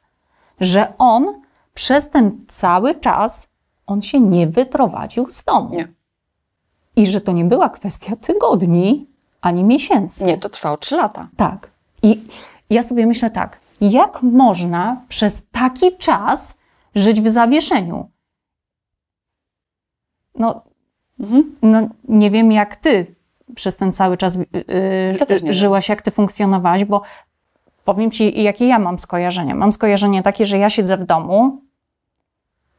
że on przez ten cały czas on się nie wyprowadził z domu. Nie. I że to nie była kwestia tygodni ani miesięcy. Nie, to trwało trzy lata. Tak. I ja sobie myślę tak, jak można przez taki czas żyć w zawieszeniu? No, Mhm. No, nie wiem, jak ty przez ten cały czas yy, ja żyłaś, jak ty funkcjonowałaś, bo powiem ci, jakie ja mam skojarzenia. Mam skojarzenie takie, że ja siedzę w domu,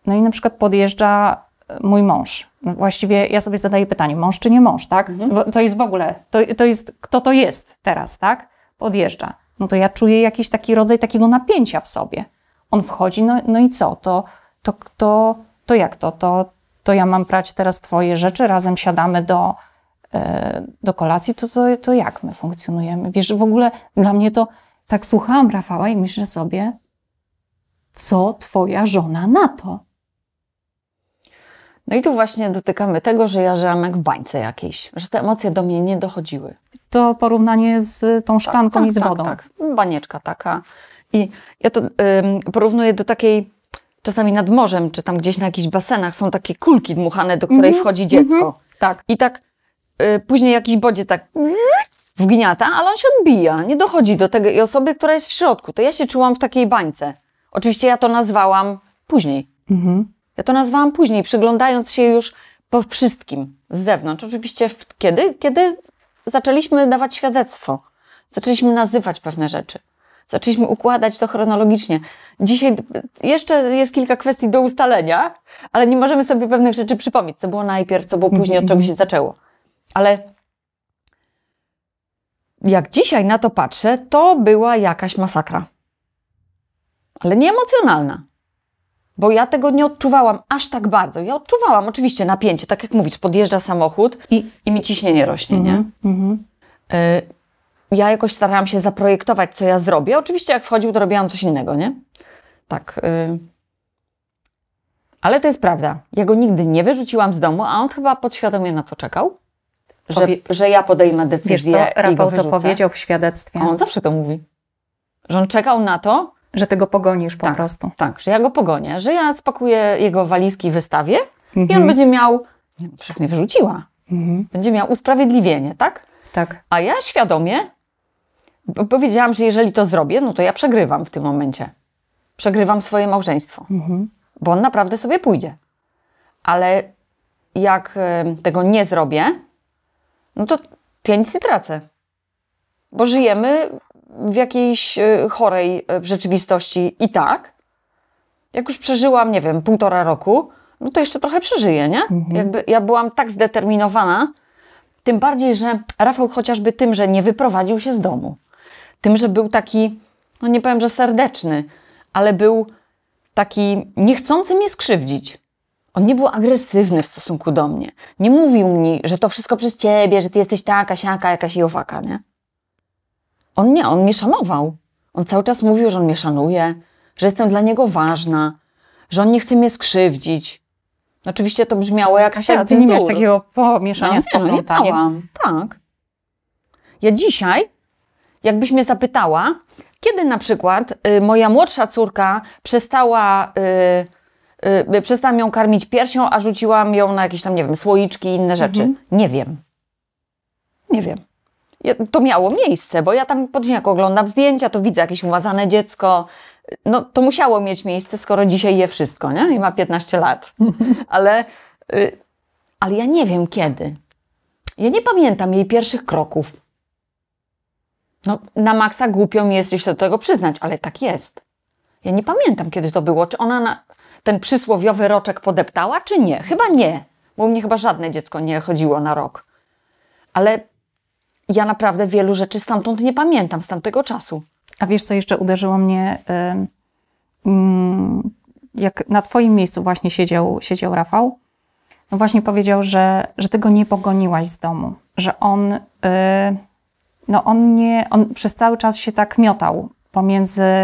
no i na przykład podjeżdża y, mój mąż. Właściwie ja sobie zadaję pytanie, mąż czy nie mąż, tak? Mhm. To jest w ogóle, to, to jest, kto to jest teraz, tak? Podjeżdża. No to ja czuję jakiś taki rodzaj takiego napięcia w sobie. On wchodzi, no, no i co? To, to, to, to jak to? To, to ja mam prać teraz twoje rzeczy, razem siadamy do, e, do kolacji, to, to, to jak my funkcjonujemy? Wiesz, w ogóle dla mnie to, tak słuchałam Rafała i myślę sobie, co twoja żona na to? No i tu właśnie dotykamy tego, że ja żyłam jak w bańce jakiejś, że te emocje do mnie nie dochodziły. To porównanie z tą szklanką tak, tak, i z tak, wodą. Tak, tak, banieczka taka. I ja to porównuję do takiej czasami nad morzem, czy tam gdzieś na jakichś basenach są takie kulki dmuchane, do której mhm, wchodzi dziecko. Mhm. Tak. I tak y, później jakiś bodziec tak wgniata, ale on się odbija, nie dochodzi do tej osoby, która jest w środku. To ja się czułam w takiej bańce. Oczywiście ja to nazwałam później. Mhm. Ja to nazwałam później, przyglądając się już po wszystkim z zewnątrz. Oczywiście w, kiedy? Kiedy zaczęliśmy dawać świadectwo. Zaczęliśmy nazywać pewne rzeczy zaczęliśmy układać to chronologicznie. Dzisiaj jeszcze jest kilka kwestii do ustalenia, ale nie możemy sobie pewnych rzeczy przypomnieć, co było najpierw, co było później, od czego mhm. się zaczęło. Ale jak dzisiaj na to patrzę, to była jakaś masakra. Ale nie emocjonalna. Bo ja tego nie odczuwałam aż tak bardzo. Ja odczuwałam oczywiście napięcie, tak jak mówisz, podjeżdża samochód i, i mi ciśnienie rośnie, mm -hmm, nie? Mm -hmm. Y ja jakoś starałam się zaprojektować, co ja zrobię. Oczywiście, jak wchodził, to robiłam coś innego, nie? Tak. Y, ale to jest prawda. Ja go nigdy nie wyrzuciłam z domu, a on chyba podświadomie na to czekał. Że, Powie... że ja podejmę decyzję. Wiesz co, Rafał to powiedział w świadectwie. A on zawsze to mówi. Że on czekał na to. Że ty go pogonisz po tak, prostu. Tak, że ja go pogonię, że ja spakuję jego walizki, wystawię mhm. i on mhm. będzie miał. Nie, przecież mnie wyrzuciła. Mhm. Będzie miał usprawiedliwienie, tak? Tak. A ja świadomie powiedziałam, że jeżeli to zrobię, no to ja przegrywam w tym momencie. Przegrywam swoje małżeństwo, mhm. bo on naprawdę sobie pójdzie. Ale jak e, tego nie zrobię, no to ja nic nie tracę. Bo żyjemy w jakiejś e, chorej e, rzeczywistości i tak. Jak już przeżyłam, nie wiem, półtora roku, no to jeszcze trochę przeżyję, nie? Mhm. Jakby ja byłam tak zdeterminowana, tym bardziej, że Rafał chociażby tym, że nie wyprowadził się z domu. Tym, że był taki, no nie powiem, że serdeczny, ale był taki niechcący mnie skrzywdzić. On nie był agresywny w stosunku do mnie. Nie mówił mi, że to wszystko przez ciebie, że ty jesteś taka, siaka, jakaś i owaka, nie? On nie, on mnie szanował. On cały czas mówił, że on mnie szanuje, że jestem dla niego ważna, że on nie chce mnie skrzywdzić. Oczywiście to brzmiało jak Kasia, ty nie miałeś takiego pomieszania no, z No, tak. Ja dzisiaj jakbyś mnie zapytała, kiedy na przykład y, moja młodsza córka przestała, y, y, przestałam ją karmić piersią, a rzuciłam ją na jakieś tam, nie wiem, słoiczki i inne rzeczy. Mhm. Nie wiem. Nie wiem. Ja, to miało miejsce, bo ja tam jak oglądam zdjęcia, to widzę jakieś umazane dziecko. No to musiało mieć miejsce, skoro dzisiaj je wszystko, nie? I ma 15 lat. [laughs] ale, y, ale ja nie wiem kiedy. Ja nie pamiętam jej pierwszych kroków. No, na maksa głupią mi jest się do tego przyznać, ale tak jest. Ja nie pamiętam, kiedy to było. Czy ona na ten przysłowiowy roczek podeptała, czy nie? Chyba nie, bo u mnie chyba żadne dziecko nie chodziło na rok. Ale ja naprawdę wielu rzeczy stamtąd nie pamiętam, z tamtego czasu. A wiesz, co jeszcze uderzyło mnie? Mm, jak na Twoim miejscu właśnie siedział, siedział Rafał, no właśnie powiedział, że, że tego nie pogoniłaś z domu, że on. Y, no on, nie, on przez cały czas się tak miotał pomiędzy y,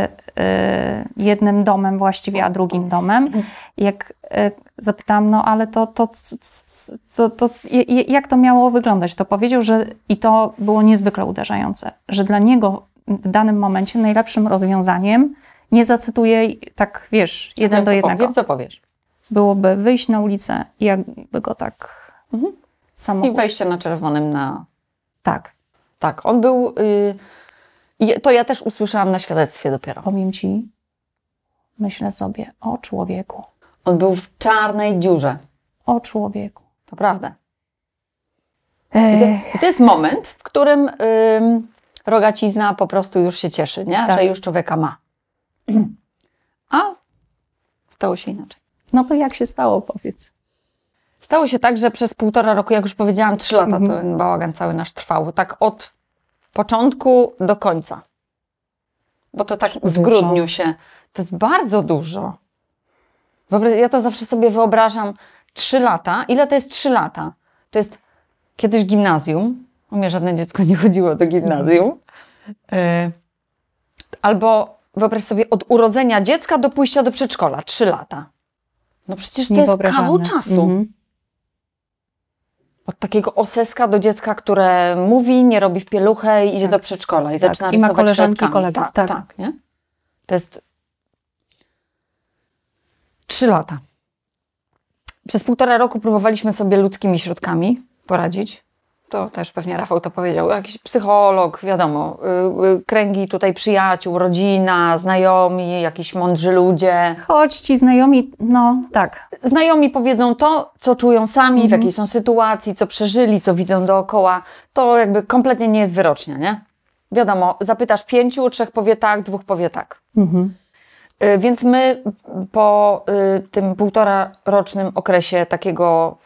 jednym domem właściwie, a drugim domem. Jak y, zapytałam, no ale to, to, to, to, jak to miało wyglądać? To powiedział, że i to było niezwykle uderzające, że dla niego w danym momencie najlepszym rozwiązaniem, nie zacytuję tak, wiesz, jeden wiem, do jednego. Powiem, co powiesz? Byłoby wyjść na ulicę i jakby go tak mhm. samo... I wejście na czerwonym na... Tak. Tak, on był. Y, to ja też usłyszałam na świadectwie dopiero. Powiem ci, myślę sobie o człowieku. On był w czarnej dziurze. O człowieku. To prawda. I to, to, jest moment, w którym yy, rogacizna po prostu już się cieszy, nie? Tak. że już człowieka ma. [clears throat] A stało się inaczej. No to jak się stało, powiedz. Stało się tak, że przez półtora roku, jak już powiedziałam, trzy lata mhm. ten bałagan cały nasz trwał. Tak od początku do końca. Bo to tak w grudniu się. To jest bardzo dużo. Ja to zawsze sobie wyobrażam. Trzy lata. Ile to jest trzy lata? To jest kiedyś gimnazjum. U mnie żadne dziecko nie chodziło do gimnazjum. Y, albo wyobraź sobie od urodzenia dziecka do pójścia do przedszkola. Trzy lata. No przecież to jest kawał czasu. Mhm. Od takiego oseska do dziecka, które mówi, nie robi w pieluchę i idzie tak. do przedszkola i tak. zaczyna I rysować I ma koleżanki, klatkami. kolegów. Tak, tak. tak nie? To jest... Trzy lata. Przez półtora roku próbowaliśmy sobie ludzkimi środkami poradzić to też pewnie Rafał to powiedział, jakiś psycholog, wiadomo, y, y, kręgi tutaj przyjaciół, rodzina, znajomi, jakiś mądrzy ludzie. Choć ci znajomi, no tak. Znajomi powiedzą to, co czują sami, mhm. w jakiej są sytuacji, co przeżyli, co widzą dookoła. To jakby kompletnie nie jest wyrocznia, nie? Wiadomo, zapytasz pięciu, trzech powie tak, dwóch powie tak. Mhm. Y, więc my po tym półtora rocznym okresie takiego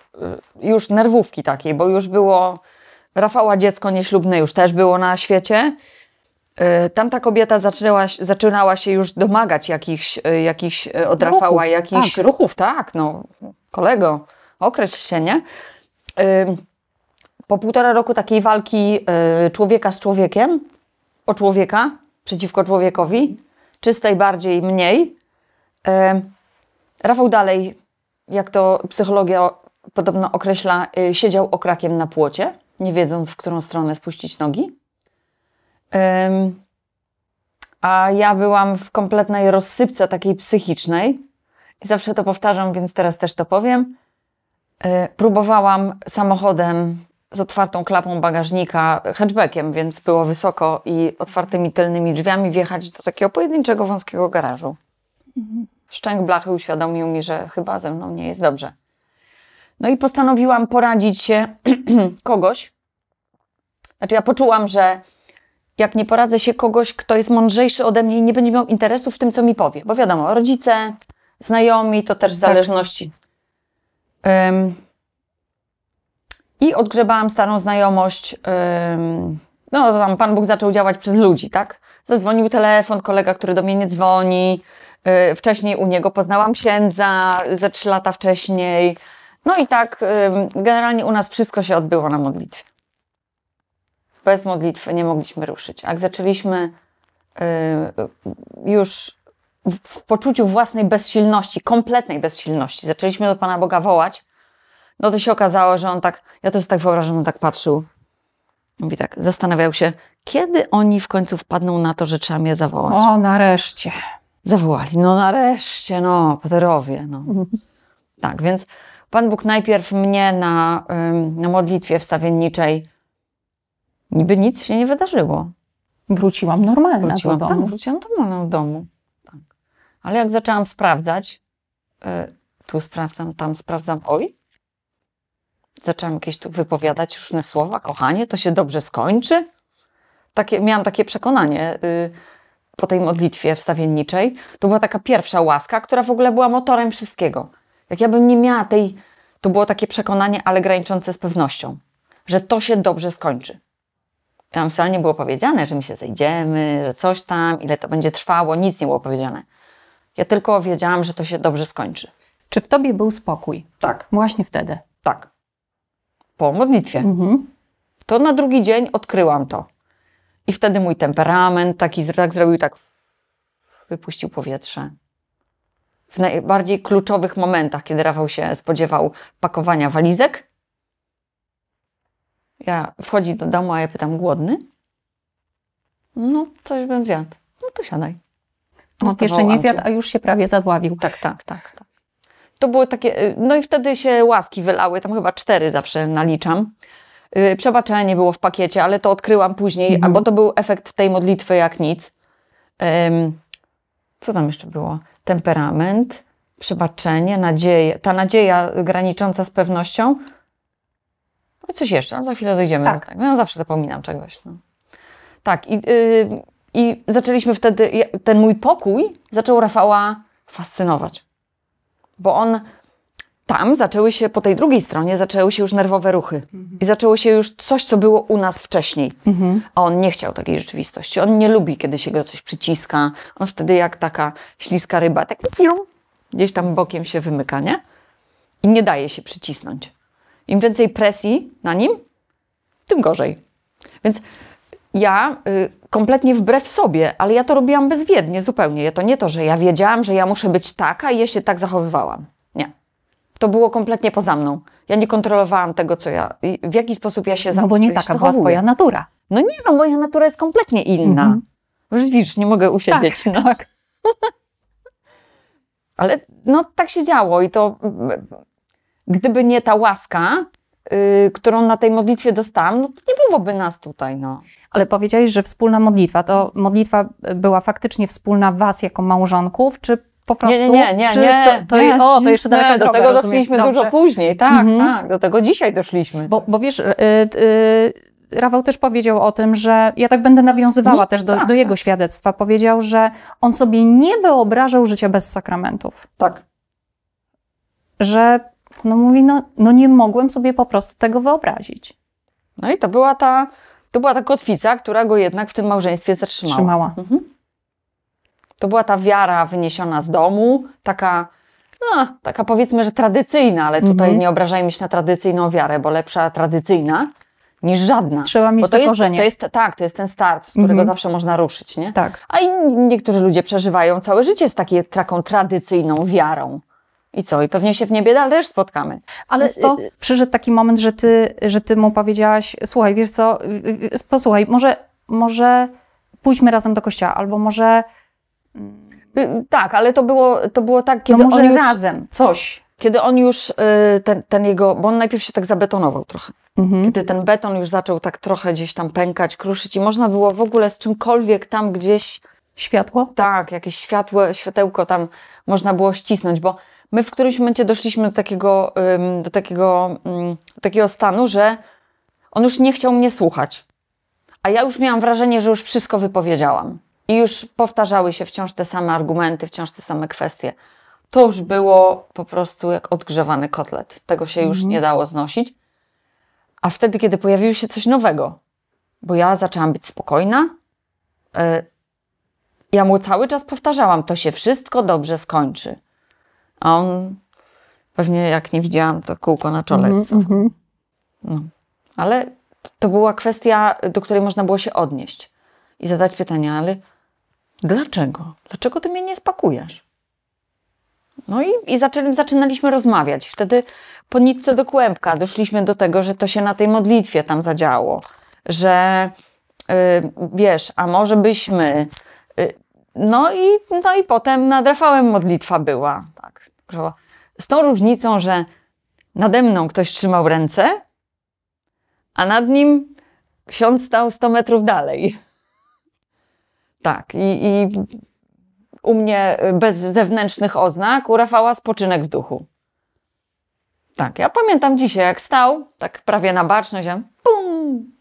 już nerwówki takiej, bo już było Rafała dziecko nieślubne już też było na świecie. Y, tamta kobieta zaczynała się już domagać jakichś, y, jakichś y, od ruchów, Rafała jakichś tak. ruchów, tak, no kolego, określ się, nie? Po półtora roku takiej walki człowieka z człowiekiem, o człowieka, przeciwko człowiekowi, czystej bardziej, mniej, Rafał dalej, jak to psychologia podobno określa, siedział okrakiem na płocie nie wiedząc, w którą stronę spuścić nogi. A ja byłam w kompletnej rozsypce takiej psychicznej i zawsze to powtarzam, więc teraz też to powiem. E, próbowałam samochodem z otwartą klapą bagażnika, hatchbackiem, więc było wysoko i otwartymi tylnymi drzwiami wjechać do takiego pojedynczego wąskiego garażu. Mhm. Szczęk blachy uświadomił mi, że chyba ze mną nie jest dobrze. No i postanowiłam poradzić się [clears throat] kogoś. Znaczy, ja poczułam, że jak nie poradzę się kogoś, kto jest mądrzejszy ode mnie i nie będzie miał interesu w tym, co mi powie. Bo wiadomo, rodzice, znajomi, to też w tak. zależności. Tak. Um, I odgrzebałam starą znajomość. Um, no, tam Pan Bóg zaczął działać przez ludzi, tak? Zadzwonił telefon, kolega, który do mnie nie dzwoni. E, wcześniej u niego poznałam księdza ze trzy lata wcześniej. No i tak generalnie u nas wszystko się odbyło na modlitwie. Bez modlitwy nie mogliśmy ruszyć. Jak zaczęliśmy już w poczuciu własnej bezsilności, kompletnej bezsilności, zaczęliśmy do Pana Boga wołać, no to się okazało, że on tak, ja to jest tak wyobrażam, on tak patrzył. Mówi tak, zastanawiał się, kiedy oni w końcu wpadną na to, że trzeba mnie zawołać. O, nareszcie. Zawołali, no nareszcie, no, paterowie, no. [laughs] Tak, więc Pan Bóg najpierw mnie na, na modlitwie wstawienniczej niby nic się nie wydarzyło. Wróciłam normalnie. Tak, wróciłam, do domu. Tak, wróciłam normalnie do domu. Tak. Ale jak zaczęłam sprawdzać, y, tu sprawdzam, tam sprawdzam, oj, zaczęłam jakieś tu wypowiadać różne słowa, kochanie, to się dobrze skończy. Takie, miałam takie przekonanie y, po tej modlitwie wstawienniczej. To była taka pierwsza łaska, która w ogóle była motorem wszystkiego. Jak ja bym nie miała tej, to było takie przekonanie, ale graniczące z pewnością, że to się dobrze skończy. Ja nam wcale nie było powiedziane, że my się zejdziemy, że coś tam, ile to będzie trwało, nic nie było powiedziane. Ja tylko wiedziałam, że to się dobrze skończy. Czy w tobie był spokój? Tak. Właśnie wtedy. Tak. Po modlitwie. Mhm. To na drugi dzień odkryłam to. I wtedy mój temperament taki tak zrobił, tak wypuścił powietrze w najbardziej kluczowych momentach, kiedy Rafał się spodziewał pakowania walizek. Ja wchodzi do domu, a ja pytam, głodny? No, coś bym zjadł. No to siadaj. On jeszcze nie zjadł, a już się prawie zadławił. Tak, tak, tak, tak. To były takie, y, no i wtedy się łaski wylały, tam chyba cztery zawsze naliczam. Y, przebaczenie było w pakiecie, ale to odkryłam później, mhm. bo to był efekt tej modlitwy jak nic co tam jeszcze było? Temperament, przebaczenie, nadzieję. Ta nadzieja granicząca z pewnością. No coś jeszcze, no za chwilę dojdziemy tak. tak. Ja zawsze zapominam czegoś. No. Tak, i, yy, i zaczęliśmy wtedy, ten mój pokój zaczął Rafała fascynować. Bo on tam zaczęły się, po tej drugiej stronie, zaczęły się już nerwowe ruchy. Mhm. I zaczęło się już coś, co było u nas wcześniej. Mhm. A on nie chciał takiej rzeczywistości. On nie lubi, kiedy się go coś przyciska. On wtedy jak taka śliska ryba, tak gdzieś tam bokiem się wymyka, nie? I nie daje się przycisnąć. Im więcej presji na nim, tym gorzej. Więc ja y, kompletnie wbrew sobie, ale ja to robiłam bezwiednie zupełnie. Ja to nie to, że ja wiedziałam, że ja muszę być taka i ja się tak zachowywałam. To było kompletnie poza mną. Ja nie kontrolowałam tego, co ja, w jaki sposób ja się zachowuję. No bo nie taka była twoja natura. No nie, no moja natura jest kompletnie inna. Mhm. Już widzisz, nie mogę usiedzieć. Tak, no. tak. [laughs] Ale no tak się działo i to gdyby nie ta łaska, Yy, którą na tej modlitwie dostałam, no to nie byłoby nas tutaj. No. Ale powiedziałeś, że wspólna modlitwa, to modlitwa była faktycznie wspólna was jako małżonków, czy po prostu? Nie, nie, nie. nie, to, to, nie, o, to jeszcze nie, Do tego rozumiem. doszliśmy Dobrze. dużo później, tak, mhm. tak. Do tego dzisiaj doszliśmy. Bo, bo wiesz... Yy, yy, Rafał też powiedział o tym, że ja tak będę nawiązywała no, też do, tak, do tak. jego tak. świadectwa. Powiedział, że on sobie nie wyobrażał życia bez sakramentów. Tak. Że no mówi, no, no nie mogłem sobie po prostu tego wyobrazić. No i to była ta, to była ta kotwica, która go jednak w tym małżeństwie zatrzymała. Trzymała. Mhm. To była ta wiara wyniesiona z domu, taka, no, taka powiedzmy, że tradycyjna, ale tutaj mhm. nie obrażajmy się na tradycyjną wiarę, bo lepsza tradycyjna niż żadna. Trzeba mieć bo to, jest, korzenie. To jest, tak, to jest ten start, z którego mhm. zawsze można ruszyć, nie? Tak. A niektórzy ludzie przeżywają całe życie z takiej, taką tradycyjną wiarą. I co? I pewnie się w niebie dalej też spotkamy. Ale to... Y, y, przyszedł taki moment, że ty, że ty mu powiedziałaś, słuchaj, wiesz co, y, posłuchaj, może, może pójdźmy razem do kościoła, albo może Y, tak, ale to było, to było tak, kiedy to może już, razem, coś. Kiedy on już, y, ten, ten, jego, bo on najpierw się tak zabetonował trochę. Mhm. Kiedy ten beton już zaczął tak trochę gdzieś tam pękać, kruszyć i można było w ogóle z czymkolwiek tam gdzieś... Światło? Tak, jakieś światło, światełko tam można było ścisnąć, bo my w którymś momencie doszliśmy do takiego, do takiego, do takiego stanu, że on już nie chciał mnie słuchać. A ja już miałam wrażenie, że już wszystko wypowiedziałam. I już powtarzały się wciąż te same argumenty, wciąż te same kwestie. To już było po prostu jak odgrzewany kotlet. Tego się już mhm. nie dało znosić. A wtedy, kiedy pojawiło się coś nowego, bo ja zaczęłam być spokojna, yy, ja mu cały czas powtarzałam, to się wszystko dobrze skończy. A on pewnie jak nie widziałam, to kółko na czole. Mm no. Ale to była kwestia, do której można było się odnieść i zadać pytania, ale Dlaczego? Dlaczego ty mnie nie spakujesz? No i, i zaczynaliśmy rozmawiać. Wtedy po nitce do kłębka doszliśmy do tego, że to się na tej modlitwie tam zadziało, że yy, wiesz, a może byśmy. Yy, no, i, no i potem nad Rafałem modlitwa była. Tak, z tą różnicą, że nade mną ktoś trzymał ręce, a nad nim ksiądz stał 100 metrów dalej. Tak. I, i u mnie y, bez zewnętrznych oznak, u Rafała spoczynek w duchu. Tak, ja pamiętam dzisiaj, jak stał, tak prawie na baczność, a pum,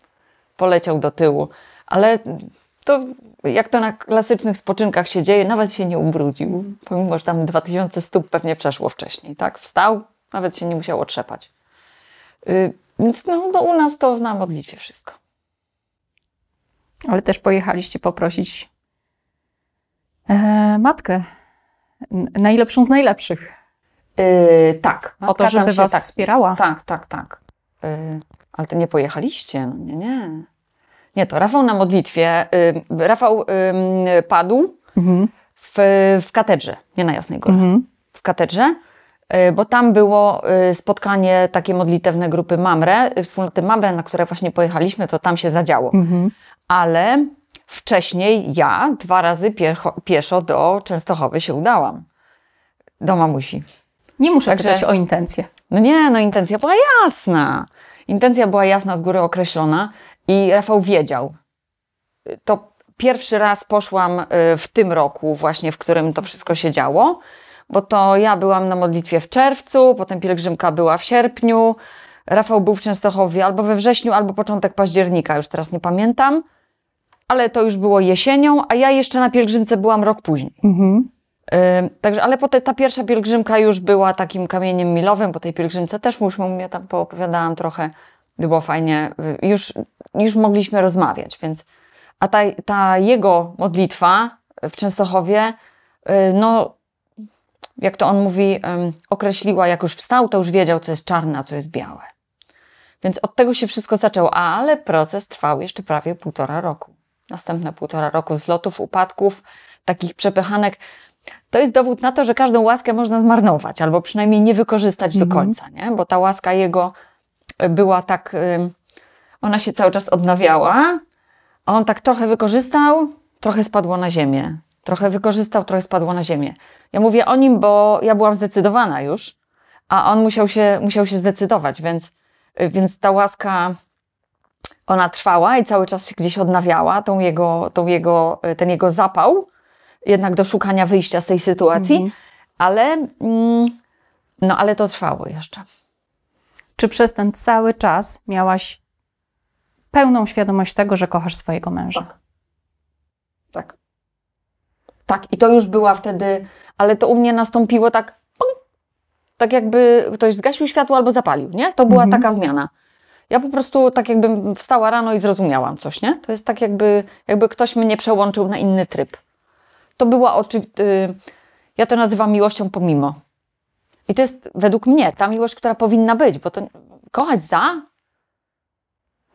poleciał do tyłu. Ale to jak to na klasycznych spoczynkach się dzieje, nawet się nie ubrudził, pomimo, że tam 2000 stóp pewnie przeszło wcześniej, tak? Wstał, nawet się nie musiał otrzepać. Yy, więc no, no, u nas to na modlitwie wszystko. Ale też pojechaliście poprosić E, matkę. Najlepszą z najlepszych. E, tak. O to, żeby was tak, wspierała. Tak, tak, tak. E, ale ty nie pojechaliście. No nie, nie. Nie, to Rafał na modlitwie. Y, Rafał padł mhm. w, w katedrze, nie na Jasnej Górze. Mhm. W katedrze y, bo tam było y, spotkanie takie modlitewne grupy Mamre, wspólnoty Mamre, na które właśnie pojechaliśmy, to tam się zadziało. Mhm. Ale Wcześniej ja dwa razy piecho, pieszo do Częstochowy się udałam. Do mamusi. Nie muszę Także... pytać o intencję. No nie, no intencja była jasna. Intencja była jasna, z góry określona i Rafał wiedział. To pierwszy raz poszłam y, w tym roku właśnie, w którym to wszystko się działo, bo to ja byłam na modlitwie w czerwcu, potem pielgrzymka była w sierpniu, Rafał był w Częstochowie albo we wrześniu, albo początek października, już teraz nie pamiętam ale to już było jesienią, a ja jeszcze na pielgrzymce byłam rok później. Mhm. także, ale potem ta pierwsza pielgrzymka już była takim kamieniem milowym, po tej pielgrzymce też mu ja tam poopowiadałam trochę, było fajnie, y, już, już mogliśmy rozmawiać, więc a ta, ta jego modlitwa w Częstochowie, y, no jak to on mówi, określiła, jak już wstał, to już wiedział, co jest czarne, a co jest białe. Więc od tego się wszystko zaczęło, a, ale proces trwał jeszcze prawie półtora roku. Następne półtora roku zlotów, upadków, takich przepychanek. To jest dowód na to, że każdą łaskę można zmarnować, albo przynajmniej nie wykorzystać mhm. do końca, nie? bo ta łaska jego e, była tak, e, ona się cały czas odnawiała, a on tak trochę wykorzystał, trochę spadło na ziemię. Trochę wykorzystał, trochę spadło na ziemię. Ja mówię o nim, bo ja byłam zdecydowana już, a on musiał się, musiał się zdecydować, więc, e, więc ta łaska ona trwała i cały czas się gdzieś odnawiała, tą jego, tą jego, e, ten jego zapał, jednak do szukania wyjścia z tej sytuacji, mhm. ale, mm, no, ale to trwało jeszcze. Czy przez ten cały czas miałaś pełną świadomość tego, że kochasz swojego męża? Tak. Tak. tak. i to już była wtedy, ale to u mnie nastąpiło tak, tak jakby ktoś zgasił światło albo zapalił, nie? To była mhm. taka zmiana. Ja po prostu tak jakbym wstała rano i zrozumiałam coś, nie? To jest tak jakby, jakby ktoś mnie przełączył na inny tryb. To była oczywiście, y, ja to nazywam miłością pomimo. I to jest według mnie ta miłość, która powinna być, bo to kochać za?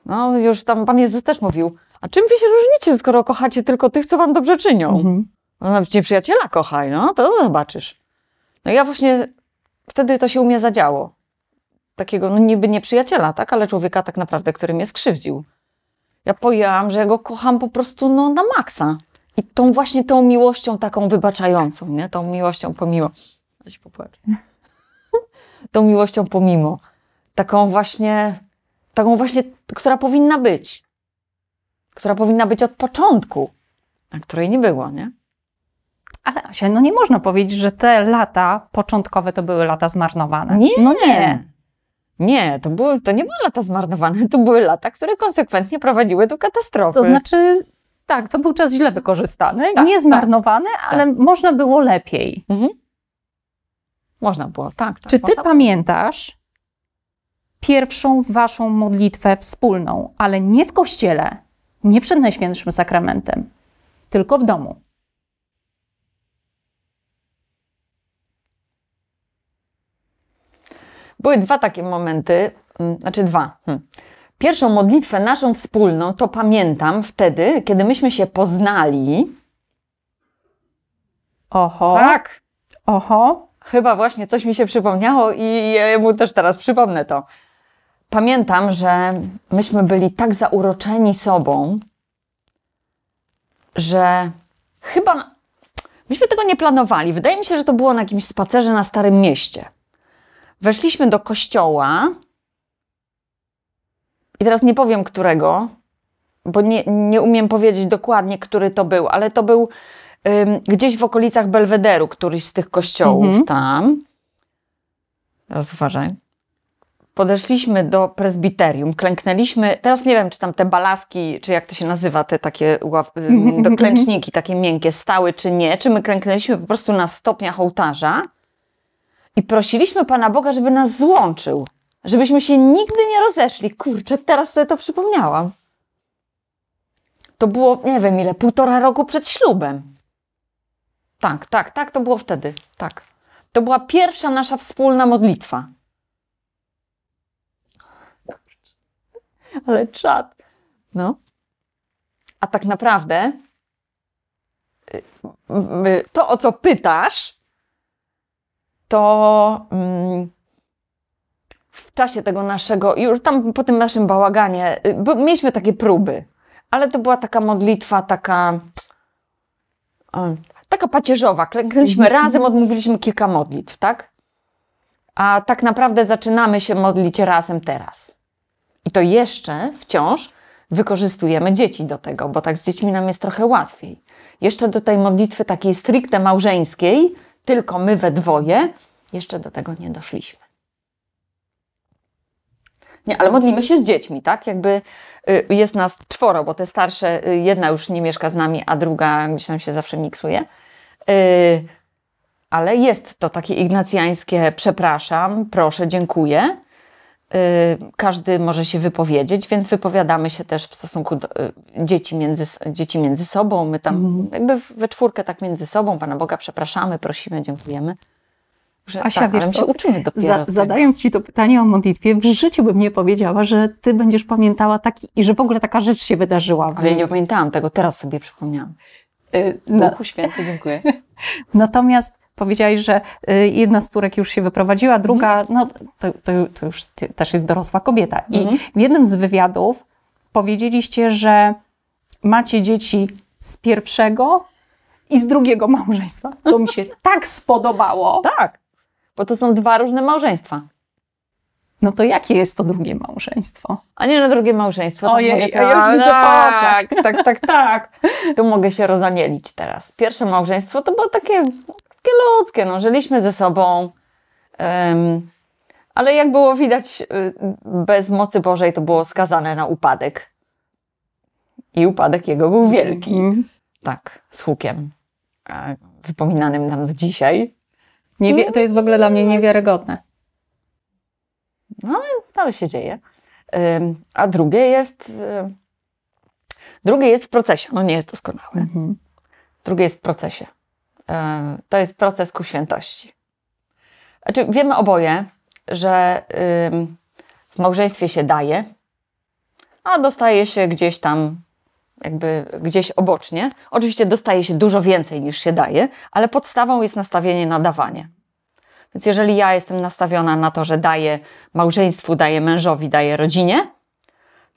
No już tam Pan Jezus też mówił, a czym Wy się różnicie, skoro kochacie tylko tych, co Wam dobrze czynią? Mhm. No, przyjaciela kochaj, no to zobaczysz. No ja właśnie wtedy to się u mnie zadziało takiego no niby nieprzyjaciela, tak? ale człowieka tak naprawdę, który mnie skrzywdził. Ja pojęłam, że ja go kocham po prostu no, na maksa. I tą właśnie tą miłością taką wybaczającą, nie? Tą miłością pomimo. Ja się popłaczę. [laughs] tą miłością pomimo. Taką właśnie, taką właśnie, która powinna być. Która powinna być od początku, a której nie było, nie? Ale Asia, no nie można powiedzieć, że te lata początkowe to były lata zmarnowane. Nie. No nie. Nie, to, były, to nie były lata zmarnowane, to były lata, które konsekwentnie prowadziły do katastrofy. To znaczy, tak, to był czas źle wykorzystany, tak, tak. nie zmarnowany, tak, ale tak. można było lepiej. Mhm. Można było, tak. tak Czy ty pamiętasz pierwszą waszą modlitwę wspólną, ale nie w kościele, nie przed Najświętszym Sakramentem, tylko w domu? Były dwa takie momenty, mm, znaczy dwa. Hmm. Pierwszą modlitwę naszą wspólną to pamiętam wtedy, kiedy myśmy się poznali. Oho. Tak. Oho. Chyba właśnie coś mi się przypomniało i jemu też teraz przypomnę to. Pamiętam, że myśmy byli tak zauroczeni sobą, że chyba myśmy tego nie planowali. Wydaje mi się, że to było na jakimś spacerze na Starym Mieście. Weszliśmy do kościoła. I teraz nie powiem którego, bo nie, nie umiem powiedzieć dokładnie, który to był, ale to był ym, gdzieś w okolicach Belwederu, któryś z tych kościołów mhm. tam. Teraz uważaj. Podeszliśmy do prezbiterium, klęknęliśmy. Teraz nie wiem, czy tam te balaski, czy jak to się nazywa, te takie ław, [laughs] klęczniki, takie miękkie stały, czy nie. Czy my klęknęliśmy po prostu na stopniach ołtarza i prosiliśmy Pana Boga, żeby nas złączył, żebyśmy się nigdy nie rozeszli. Kurczę, teraz sobie to przypomniałam. To było, nie wiem ile, półtora roku przed ślubem. Tak, tak, tak, to było wtedy. Tak. To była pierwsza nasza wspólna modlitwa. Kurczę. Ale czad. No. A tak naprawdę y, to, o co pytasz, to mm, w czasie tego naszego, już tam po tym naszym bałaganie, y, mieliśmy takie próby, ale to była taka modlitwa, taka. Taka pacierzowa. Klęknęliśmy mhm. razem, odmówiliśmy kilka modlitw, tak? A tak naprawdę zaczynamy się modlić razem teraz. I to jeszcze wciąż wykorzystujemy dzieci do tego, bo tak z dziećmi nam jest trochę łatwiej. Jeszcze do tej modlitwy takiej stricte małżeńskiej, tylko my we dwoje, jeszcze do tego nie doszliśmy. Nie, ale modlimy się z dziećmi, tak? Jakby y, jest nas czworo, bo te starsze, y, jedna już nie mieszka z nami, a druga gdzieś tam się zawsze miksuje. Y, ale jest to takie ignacjańskie przepraszam, proszę, dziękuję. Y, każdy może się wypowiedzieć, więc wypowiadamy się też w stosunku do y, dzieci między, dzieci między sobą. My tam mhm. jakby we czwórkę tak między sobą, Pana Boga przepraszamy, prosimy, dziękujemy. Że, Asia, tak, wiesz co, uczymy za, zadając Ci to pytanie o modlitwie, w życiu bym nie powiedziała, że Ty będziesz pamiętała taki i że w ogóle taka rzecz się wydarzyła. Ale ja nie pamiętałam tego, teraz sobie przypomniałam. Yy, no. Święty, dziękuję. [laughs] Natomiast Powiedziałaś, że y, jedna z córek już się wyprowadziła, druga, mhm. no to, to, to już też jest dorosła kobieta. I mhm. w jednym z wywiadów powiedzieliście, że macie dzieci z pierwszego i z drugiego małżeństwa. To mi się [laughs] tak spodobało. Tak, bo to są dwa różne małżeństwa. No to jakie jest to drugie małżeństwo? A nie, no drugie małżeństwo. Ojej, mogę, ja już widzę po tak. oczach. Tak, tak, tak, tak. Tu mogę się rozanielić teraz. Pierwsze małżeństwo to było takie takie ludzkie, no, żyliśmy ze sobą. Um, ale jak było widać, y, bez mocy Bożej to było skazane na upadek. I upadek jego był wielki. mm Tak, z hukiem, wypominanym nam do dzisiaj. to jest w ogóle dla mnie niewiarygodne. No, ale dalej się dzieje. Um, a drugie jest. Y, drugie jest w procesie. No nie jest doskonałe. Mhm. Drugie jest w procesie to jest proces ku świętości. Znaczy, wiemy oboje, że w małżeństwie się daje, a dostaje się gdzieś tam, jakby gdzieś obocznie. Oczywiście dostaje się dużo więcej niż się daje, ale podstawą jest nastawienie na dawanie. Więc jeżeli ja jestem nastawiona na to, że daję małżeństwu, daję mężowi, daję rodzinie,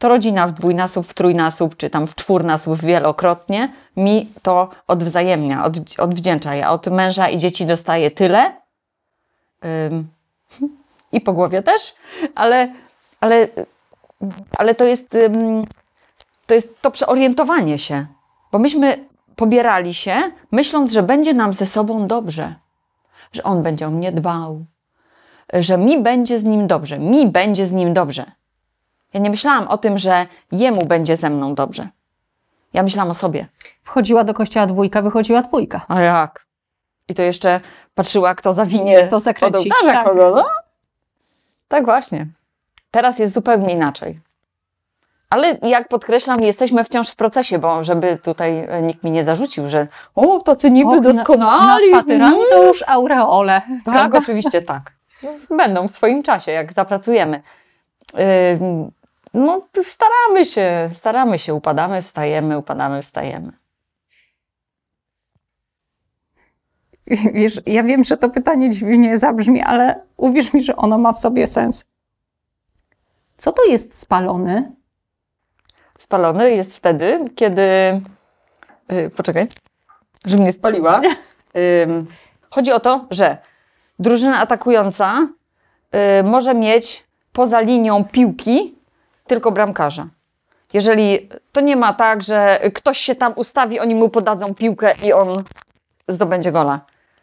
to rodzina w dwójnasób, w trójnasób, czy tam w czwórnasób wielokrotnie mi to odwzajemnia, od, odwdzięcza. Ja od męża i dzieci dostaję tyle ym, [laughs] i po głowie też, ale, ale, ale to, jest, ym, to jest to przeorientowanie się, bo myśmy pobierali się, myśląc, że będzie nam ze sobą dobrze, że on będzie o mnie dbał, że mi będzie z nim dobrze, mi będzie z nim dobrze. Ja nie myślałam o tym, że jemu będzie ze mną dobrze. Ja myślałam o sobie. Wchodziła do kościoła dwójka, wychodziła dwójka. A jak? I to jeszcze patrzyła, kto zawinie to zakręci. ołtarza tak. kogo, no? Tak właśnie. Teraz jest zupełnie inaczej. Ale jak podkreślam, jesteśmy wciąż w procesie, bo żeby tutaj e, nikt mi nie zarzucił, że o, tacy niby o, doskonali. Na, nad to mm. już aureole. Tak, oczywiście tak. No, będą w swoim czasie, jak zapracujemy. Yy, no, staramy się, staramy się, upadamy, wstajemy, upadamy, wstajemy. Wiesz, ja wiem, że to pytanie dziwnie zabrzmi, ale uwierz mi, że ono ma w sobie sens. Co to jest spalony? Spalony jest wtedy, kiedy. Yy, poczekaj, że mnie spaliła. [laughs] Yy, chodzi o to, że drużyna atakująca yy, może mieć poza linią piłki tylko bramkarza. Jeżeli to nie ma tak, że ktoś się tam ustawi, oni mu podadzą piłkę i on zdobędzie gola.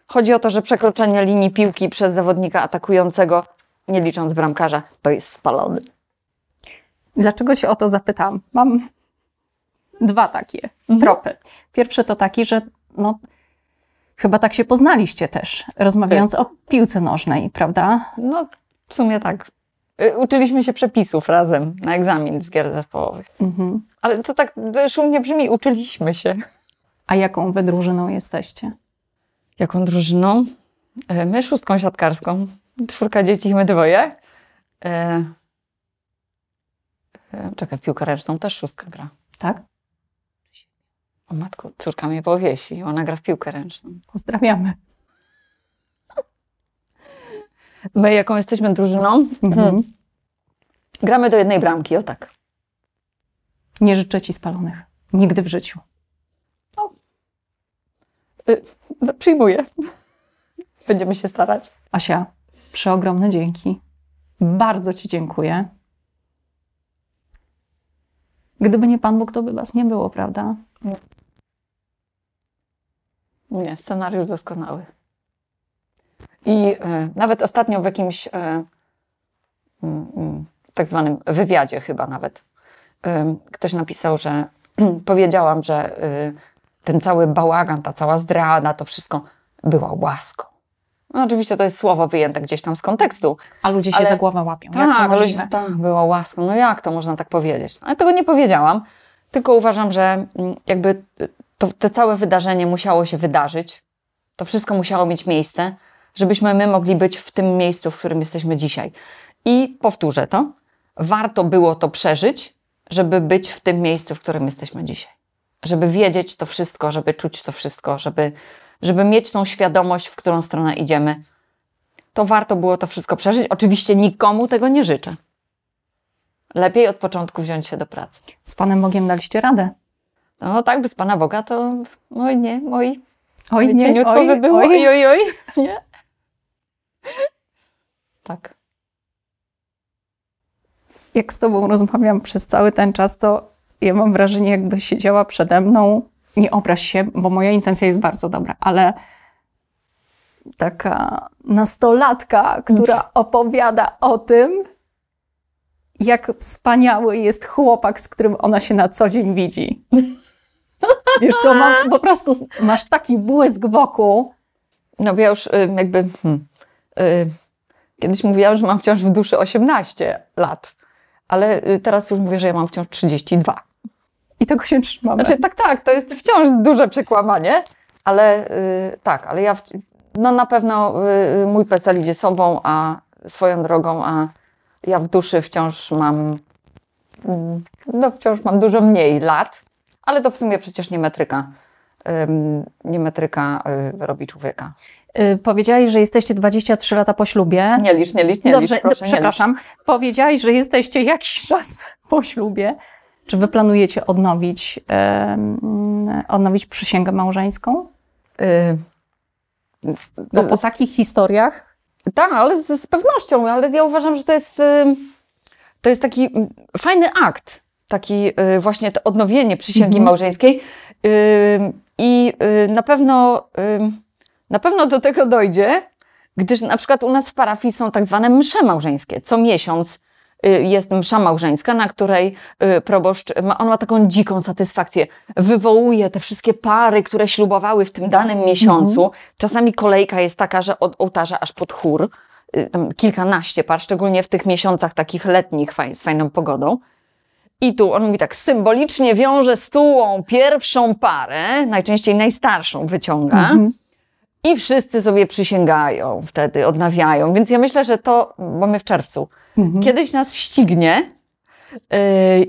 Chodzi o to, że przekroczenie linii piłki przez zawodnika atakującego, nie licząc bramkarza, to jest spalony. Dlaczego się o to zapytam? Mam dwa takie mhm. tropy. Pierwszy to taki, że no, chyba tak się poznaliście też, rozmawiając tak. o piłce nożnej, prawda? No, w sumie tak. Y, uczyliśmy się przepisów razem na egzamin z gier zespołowych. Mhm. Ale to tak szumnie brzmi, uczyliśmy się. A jaką wy drużyną jesteście? Jaką drużyną? E, my szóstką siatkarską, czwórka dzieci i my dwoje. E... e czekaj, w piłkę ręczną też szóstka gra. Tak? O matko, córka mnie powiesi, ona gra w piłkę ręczną. Pozdrawiamy my jaką jesteśmy drużyną, mhm. mhm. gramy do jednej bramki, o tak. Nie życzę ci spalonych. Nigdy w życiu. No. Y, no, przyjmuję. Będziemy się starać. Asia, przeogromne dzięki. Bardzo ci dziękuję. Gdyby nie Pan Bóg, to by was nie było, prawda? Nie, scenariusz doskonały. I e, nawet ostatnio w jakimś e, mm, mm, tak zwanym wywiadzie chyba nawet e, ktoś napisał, że [clears throat] powiedziałam, że ten cały bałagan, ta cała zdrada, to wszystko była łaską. No, oczywiście to jest słowo wyjęte gdzieś tam z kontekstu. A ludzie się ale... za głowę łapią. Tak, ludzie, tak, była łaską. No jak to można tak powiedzieć? No, ale tego nie powiedziałam, tylko uważam, że mm, jakby y, to, to całe wydarzenie musiało się wydarzyć. To wszystko musiało mieć miejsce żebyśmy my mogli być w tym miejscu, w którym jesteśmy dzisiaj. I powtórzę to, warto było to przeżyć, żeby być w tym miejscu, w którym jesteśmy dzisiaj. Żeby wiedzieć to wszystko, żeby czuć to wszystko, żeby, żeby mieć tą świadomość, w którą stronę idziemy. To warto było to wszystko przeżyć. Oczywiście nikomu tego nie życzę. Lepiej od początku wziąć się do pracy. Z Panem Bogiem daliście radę. No tak, bez Pana Boga to, oj no nie, oj, oj nie, oj, było, oj, oj, oj, [laughs] nie. Tak. Jak z Tobą rozmawiam przez cały ten czas, to ja mam wrażenie, jakby siedziała przede mną. Nie obraź się, bo moja intencja jest bardzo dobra, ale taka nastolatka, która mhm. opowiada o tym, jak wspaniały jest chłopak, z którym ona się na co dzień widzi. [laughs] Wiesz co, mam, po prostu masz taki błysk wokół. No bo ja już y, jakby... Hmm. Y, kiedyś mówiłam, że mam wciąż w duszy 18 lat, ale y, teraz już mówię, że ja mam wciąż 32. I tego się trzymam. Znaczy, tak, tak, to jest wciąż duże przekłamanie, ale y, tak, ale ja w, no na pewno mój PESEL idzie sobą, a swoją drogą, a ja w duszy wciąż mam no wciąż mam dużo mniej lat, ale to w sumie przecież nie metryka. Nie metryka robi człowieka. Y, Powiedziałaś, że jesteście 23 lata po ślubie. Nie licz, nie licz, nie Dobrze, licz, proszę, przepraszam. Nie Powiedziałaś, że jesteście jakiś czas po ślubie. Czy wy planujecie odnowić, odnowić przysięgę małżeńską? Yy, Bo y, po takich historiach? Tak, ale z, z, pewnością, ale ja uważam, że to jest, y, to jest taki mm, fajny akt, taki właśnie to odnowienie przysięgi mm -hmm. małżeńskiej. Yy, I na pewno. Yy, na pewno do tego dojdzie, gdyż na przykład u nas w parafii są tak zwane msze małżeńskie. Co miesiąc y, jest msza małżeńska, na której y, proboszcz, ma, on ma taką dziką satysfakcję, wywołuje te wszystkie pary, które ślubowały w tym danym miesiącu. Mhm. Czasami kolejka jest taka, że od ołtarza aż pod chór, y, kilkanaście par, szczególnie w tych miesiącach takich letnich faj, z fajną pogodą. I tu on mówi tak, symbolicznie wiąże z tułą pierwszą parę, najczęściej najstarszą wyciąga. Mhm i wszyscy sobie przysięgają wtedy, odnawiają. Więc ja myślę, że to, bo my w czerwcu, mhm. kiedyś nas ścignie. Yy,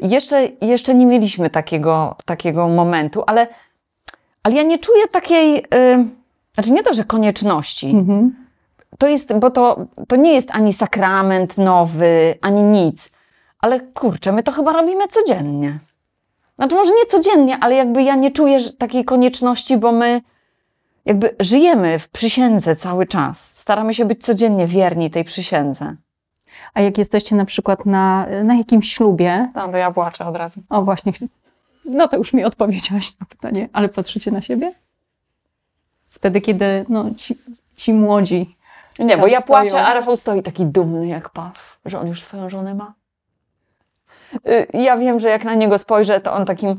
jeszcze, jeszcze nie mieliśmy takiego, takiego momentu, ale, ale ja nie czuję takiej, yy, znaczy nie to, że konieczności. Mhm. To jest, bo to, to nie jest ani sakrament nowy, ani nic. Ale kurczę, my to chyba robimy codziennie. Znaczy może nie codziennie, ale jakby ja nie czuję takiej konieczności, bo my jakby żyjemy w przysiędze cały czas. Staramy się być codziennie wierni tej przysiędze. A jak jesteście na przykład na, na jakimś ślubie. Tam no, to ja płaczę od razu. O, właśnie. No to już mi odpowiedziałaś na pytanie, ale patrzycie na siebie? Wtedy, kiedy no, ci, ci młodzi. Nie, bo ja stoją. płaczę, a Rafał stoi taki dumny jak paw, że on już swoją żonę ma. Y, ja wiem, że jak na niego spojrzę, to on takim,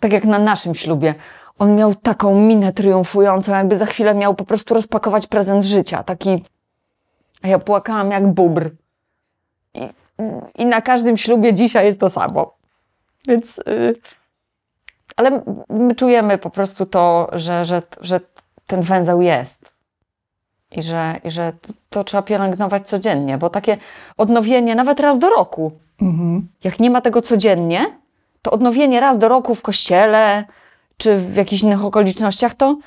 tak jak na naszym ślubie, on miał taką minę triumfującą, jakby za chwilę miał po prostu rozpakować prezent życia. Taki. A ja płakałam jak bubr. I, i na każdym ślubie dzisiaj jest to samo. Więc. Yy, ale my czujemy po prostu to, że, że, że ten węzeł jest. I że, I że to trzeba pielęgnować codziennie, bo takie odnowienie nawet raz do roku. Mhm. Jak nie ma tego codziennie, to odnowienie raz do roku w kościele, czy w jakichś innych okolicznościach, to,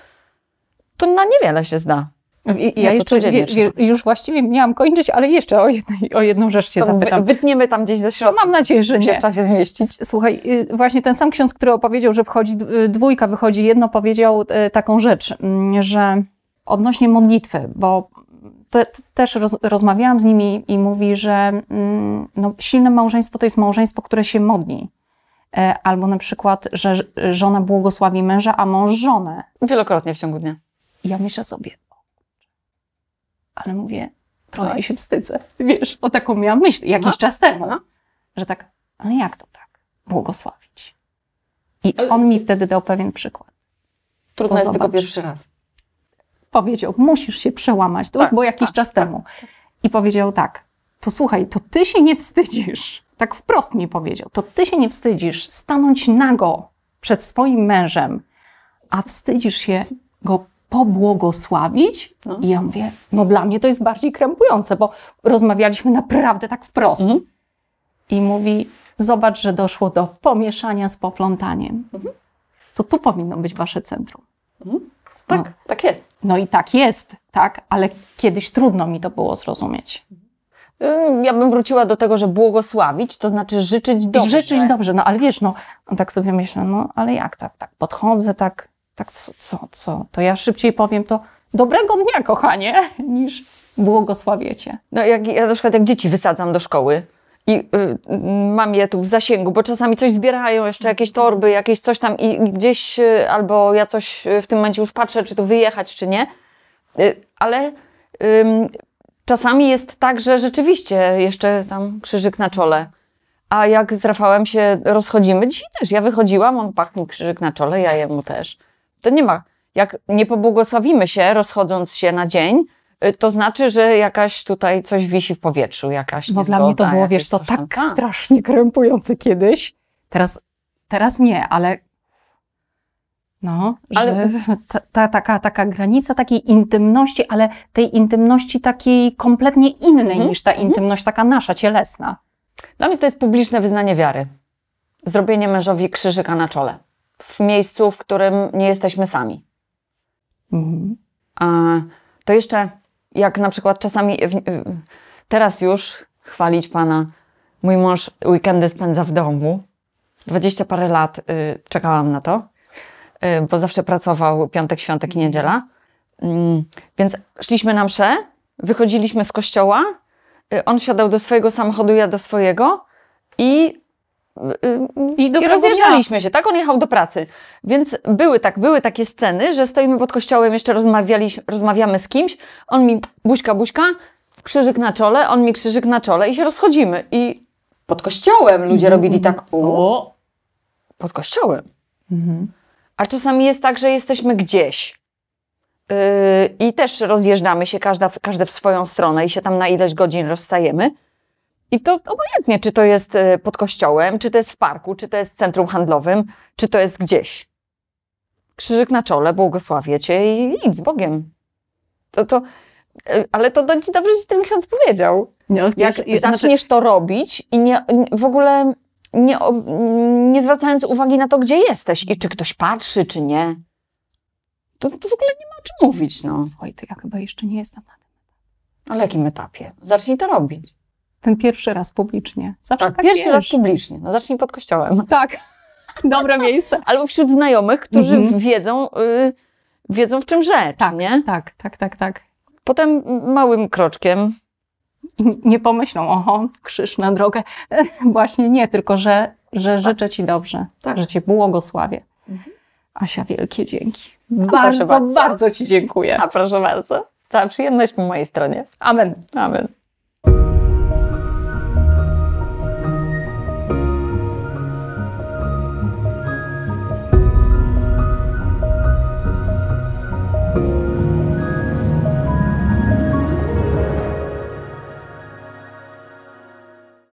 to na niewiele się zda. No I, i ja, ja jeszcze, wie, wie, już właściwie miałam kończyć, ale jeszcze o, jedno, o jedną rzecz się to zapytam. wytniemy tam gdzieś ze środka. Mam nadzieję, że nie. w czasie zmieścić. Słuchaj, y, właśnie ten sam ksiądz, który opowiedział, że wchodzi y, dwójka, wychodzi jedno, powiedział y, taką rzecz, mm, że odnośnie modlitwy, bo te, też roz, rozmawiałam z nimi i mówi, że mm, no, silne małżeństwo to jest małżeństwo, które się modli. E, albo na przykład, że żona błogosławi męża, a mąż żonę. Wielokrotnie w ciągu dnia. I ja myślę sobie, ale mówię, trochę Oj. się wstydzę, [laughs] wiesz, o taką miałam myśl jakiś czas temu, no, że tak, ale jak to tak, błogosławić? I ale... on mi wtedy dał pewien przykład. Trudno to jest zobacz. tylko pierwszy raz. Powiedział, musisz się przełamać, to tak, już było jakiś tak, czas tak. temu. Tak. I powiedział tak, to słuchaj, to ty się nie wstydzisz tak wprost mi powiedział, to ty się nie wstydzisz stanąć nago przed swoim mężem, a wstydzisz się go pobłogosławić? No. I ja mówię, no dla mnie to jest bardziej krępujące, bo rozmawialiśmy naprawdę tak wprost. Mhm. I mówi, zobacz, że doszło do pomieszania z poplątaniem. Mhm. To tu powinno być wasze centrum. Mhm. Tak, no. tak jest. No i tak jest, tak, ale kiedyś trudno mi to było zrozumieć. Y, ja bym wróciła do tego, że błogosławić, to znaczy życzyć dobrze. Życzyć dobrze, no ale wiesz, no tak sobie myślę, no ale jak tak, tak podchodzę, tak, tak co, co, co, to ja szybciej powiem to dobrego dnia, kochanie, [laughs] niż błogosławiecie. No jak, ja na przykład jak dzieci wysadzam do szkoły, i y, y, mam je tu w zasięgu, bo czasami coś zbierają, jeszcze jakieś torby, jakieś coś tam i gdzieś y, albo ja coś y, w tym momencie już patrzę, czy tu wyjechać, czy nie, y, ale czasami jest tak, że rzeczywiście jeszcze tam krzyżyk na czole. A jak z Rafałem się rozchodzimy, dzisiaj też, ja wychodziłam, on pachnie krzyżyk na czole, ja jemu też. To nie ma. Jak nie pobłogosławimy się, rozchodząc się na dzień, y, to znaczy, że jakaś tutaj coś wisi w powietrzu, jakaś No dla mnie to było, wiesz co, tak, tak strasznie krępujące kiedyś. Teraz, teraz nie, ale no, ale ta, ta, taka, taka granica takiej intymności, ale tej intymności takiej kompletnie innej mhm. niż ta mhm. intymność taka nasza, cielesna. Dla mnie to jest publiczne wyznanie wiary. Zrobienie mężowi krzyżyka na czole. W miejscu, w którym nie jesteśmy sami. Mhm. A to jeszcze, jak na przykład czasami, teraz już chwalić Pana, mój mąż weekendy spędza w domu. Dwadzieścia parę lat y, czekałam na to. Y, bo zawsze pracował piątek, świątek i mhm. niedziela. Mm, więc szliśmy na msze, wychodziliśmy z kościoła, y, on wsiadał do swojego samochodu, ja do swojego i, y, I, i rozjeżdżaliśmy się, tak? On jechał do pracy. Więc były tak, były takie sceny, że stoimy pod kościołem, jeszcze rozmawialiśmy, rozmawiamy z kimś, on mi buźka, buźka, krzyżyk na czole, on mi krzyżyk na czole i się rozchodzimy. I pod kościołem ludzie mhm, robili mhm. tak, o, pod kościołem. Mhm. A czasami jest tak, że jesteśmy gdzieś. Yy, I też rozjeżdżamy się, każda, każde w swoją stronę i się tam na ileś godzin rozstajemy. I to obojętnie, czy to jest y, pod kościołem, czy to jest w parku, czy to jest w centrum handlowym, czy to jest gdzieś. Krzyżyk na czole, błogosławię cię i nic z Bogiem. To, to, y, ale to dobrze ci ten ksiądz powiedział. Nie, Jak wiesz, znaczy- zaczniesz znaczy... to robić i nie, w ogóle nie, nie zwracając uwagi na to, gdzie jesteś i czy ktoś patrzy, czy nie. To, to w ogóle nie ma o czym mówić, no. Słuchaj, to ja chyba jeszcze nie jestem na tym. Ale jakim etapie? Zacznij to robić. Ten pierwszy raz publicznie. Zawsze tak, tak pierwszy wiesz. raz publicznie. No zacznij pod kościołem. Tak. [laughs] Dobre miejsce. Albo wśród znajomych, którzy mhm. wiedzą, y, wiedzą w czym rzecz, tak, nie? Tak, tak, tak, tak. Potem małym kroczkiem nie pomyślą, oho, krzyż na drogę. [laughs] Właśnie nie, tylko że, że życzę Ci dobrze, tak. że Cię błogosławię. Mhm. Asia, wielkie dzięki. No, bardzo, bardzo, bardzo Ci dziękuję. A proszę bardzo. Cała przyjemność po mojej stronie. Amen. Amen.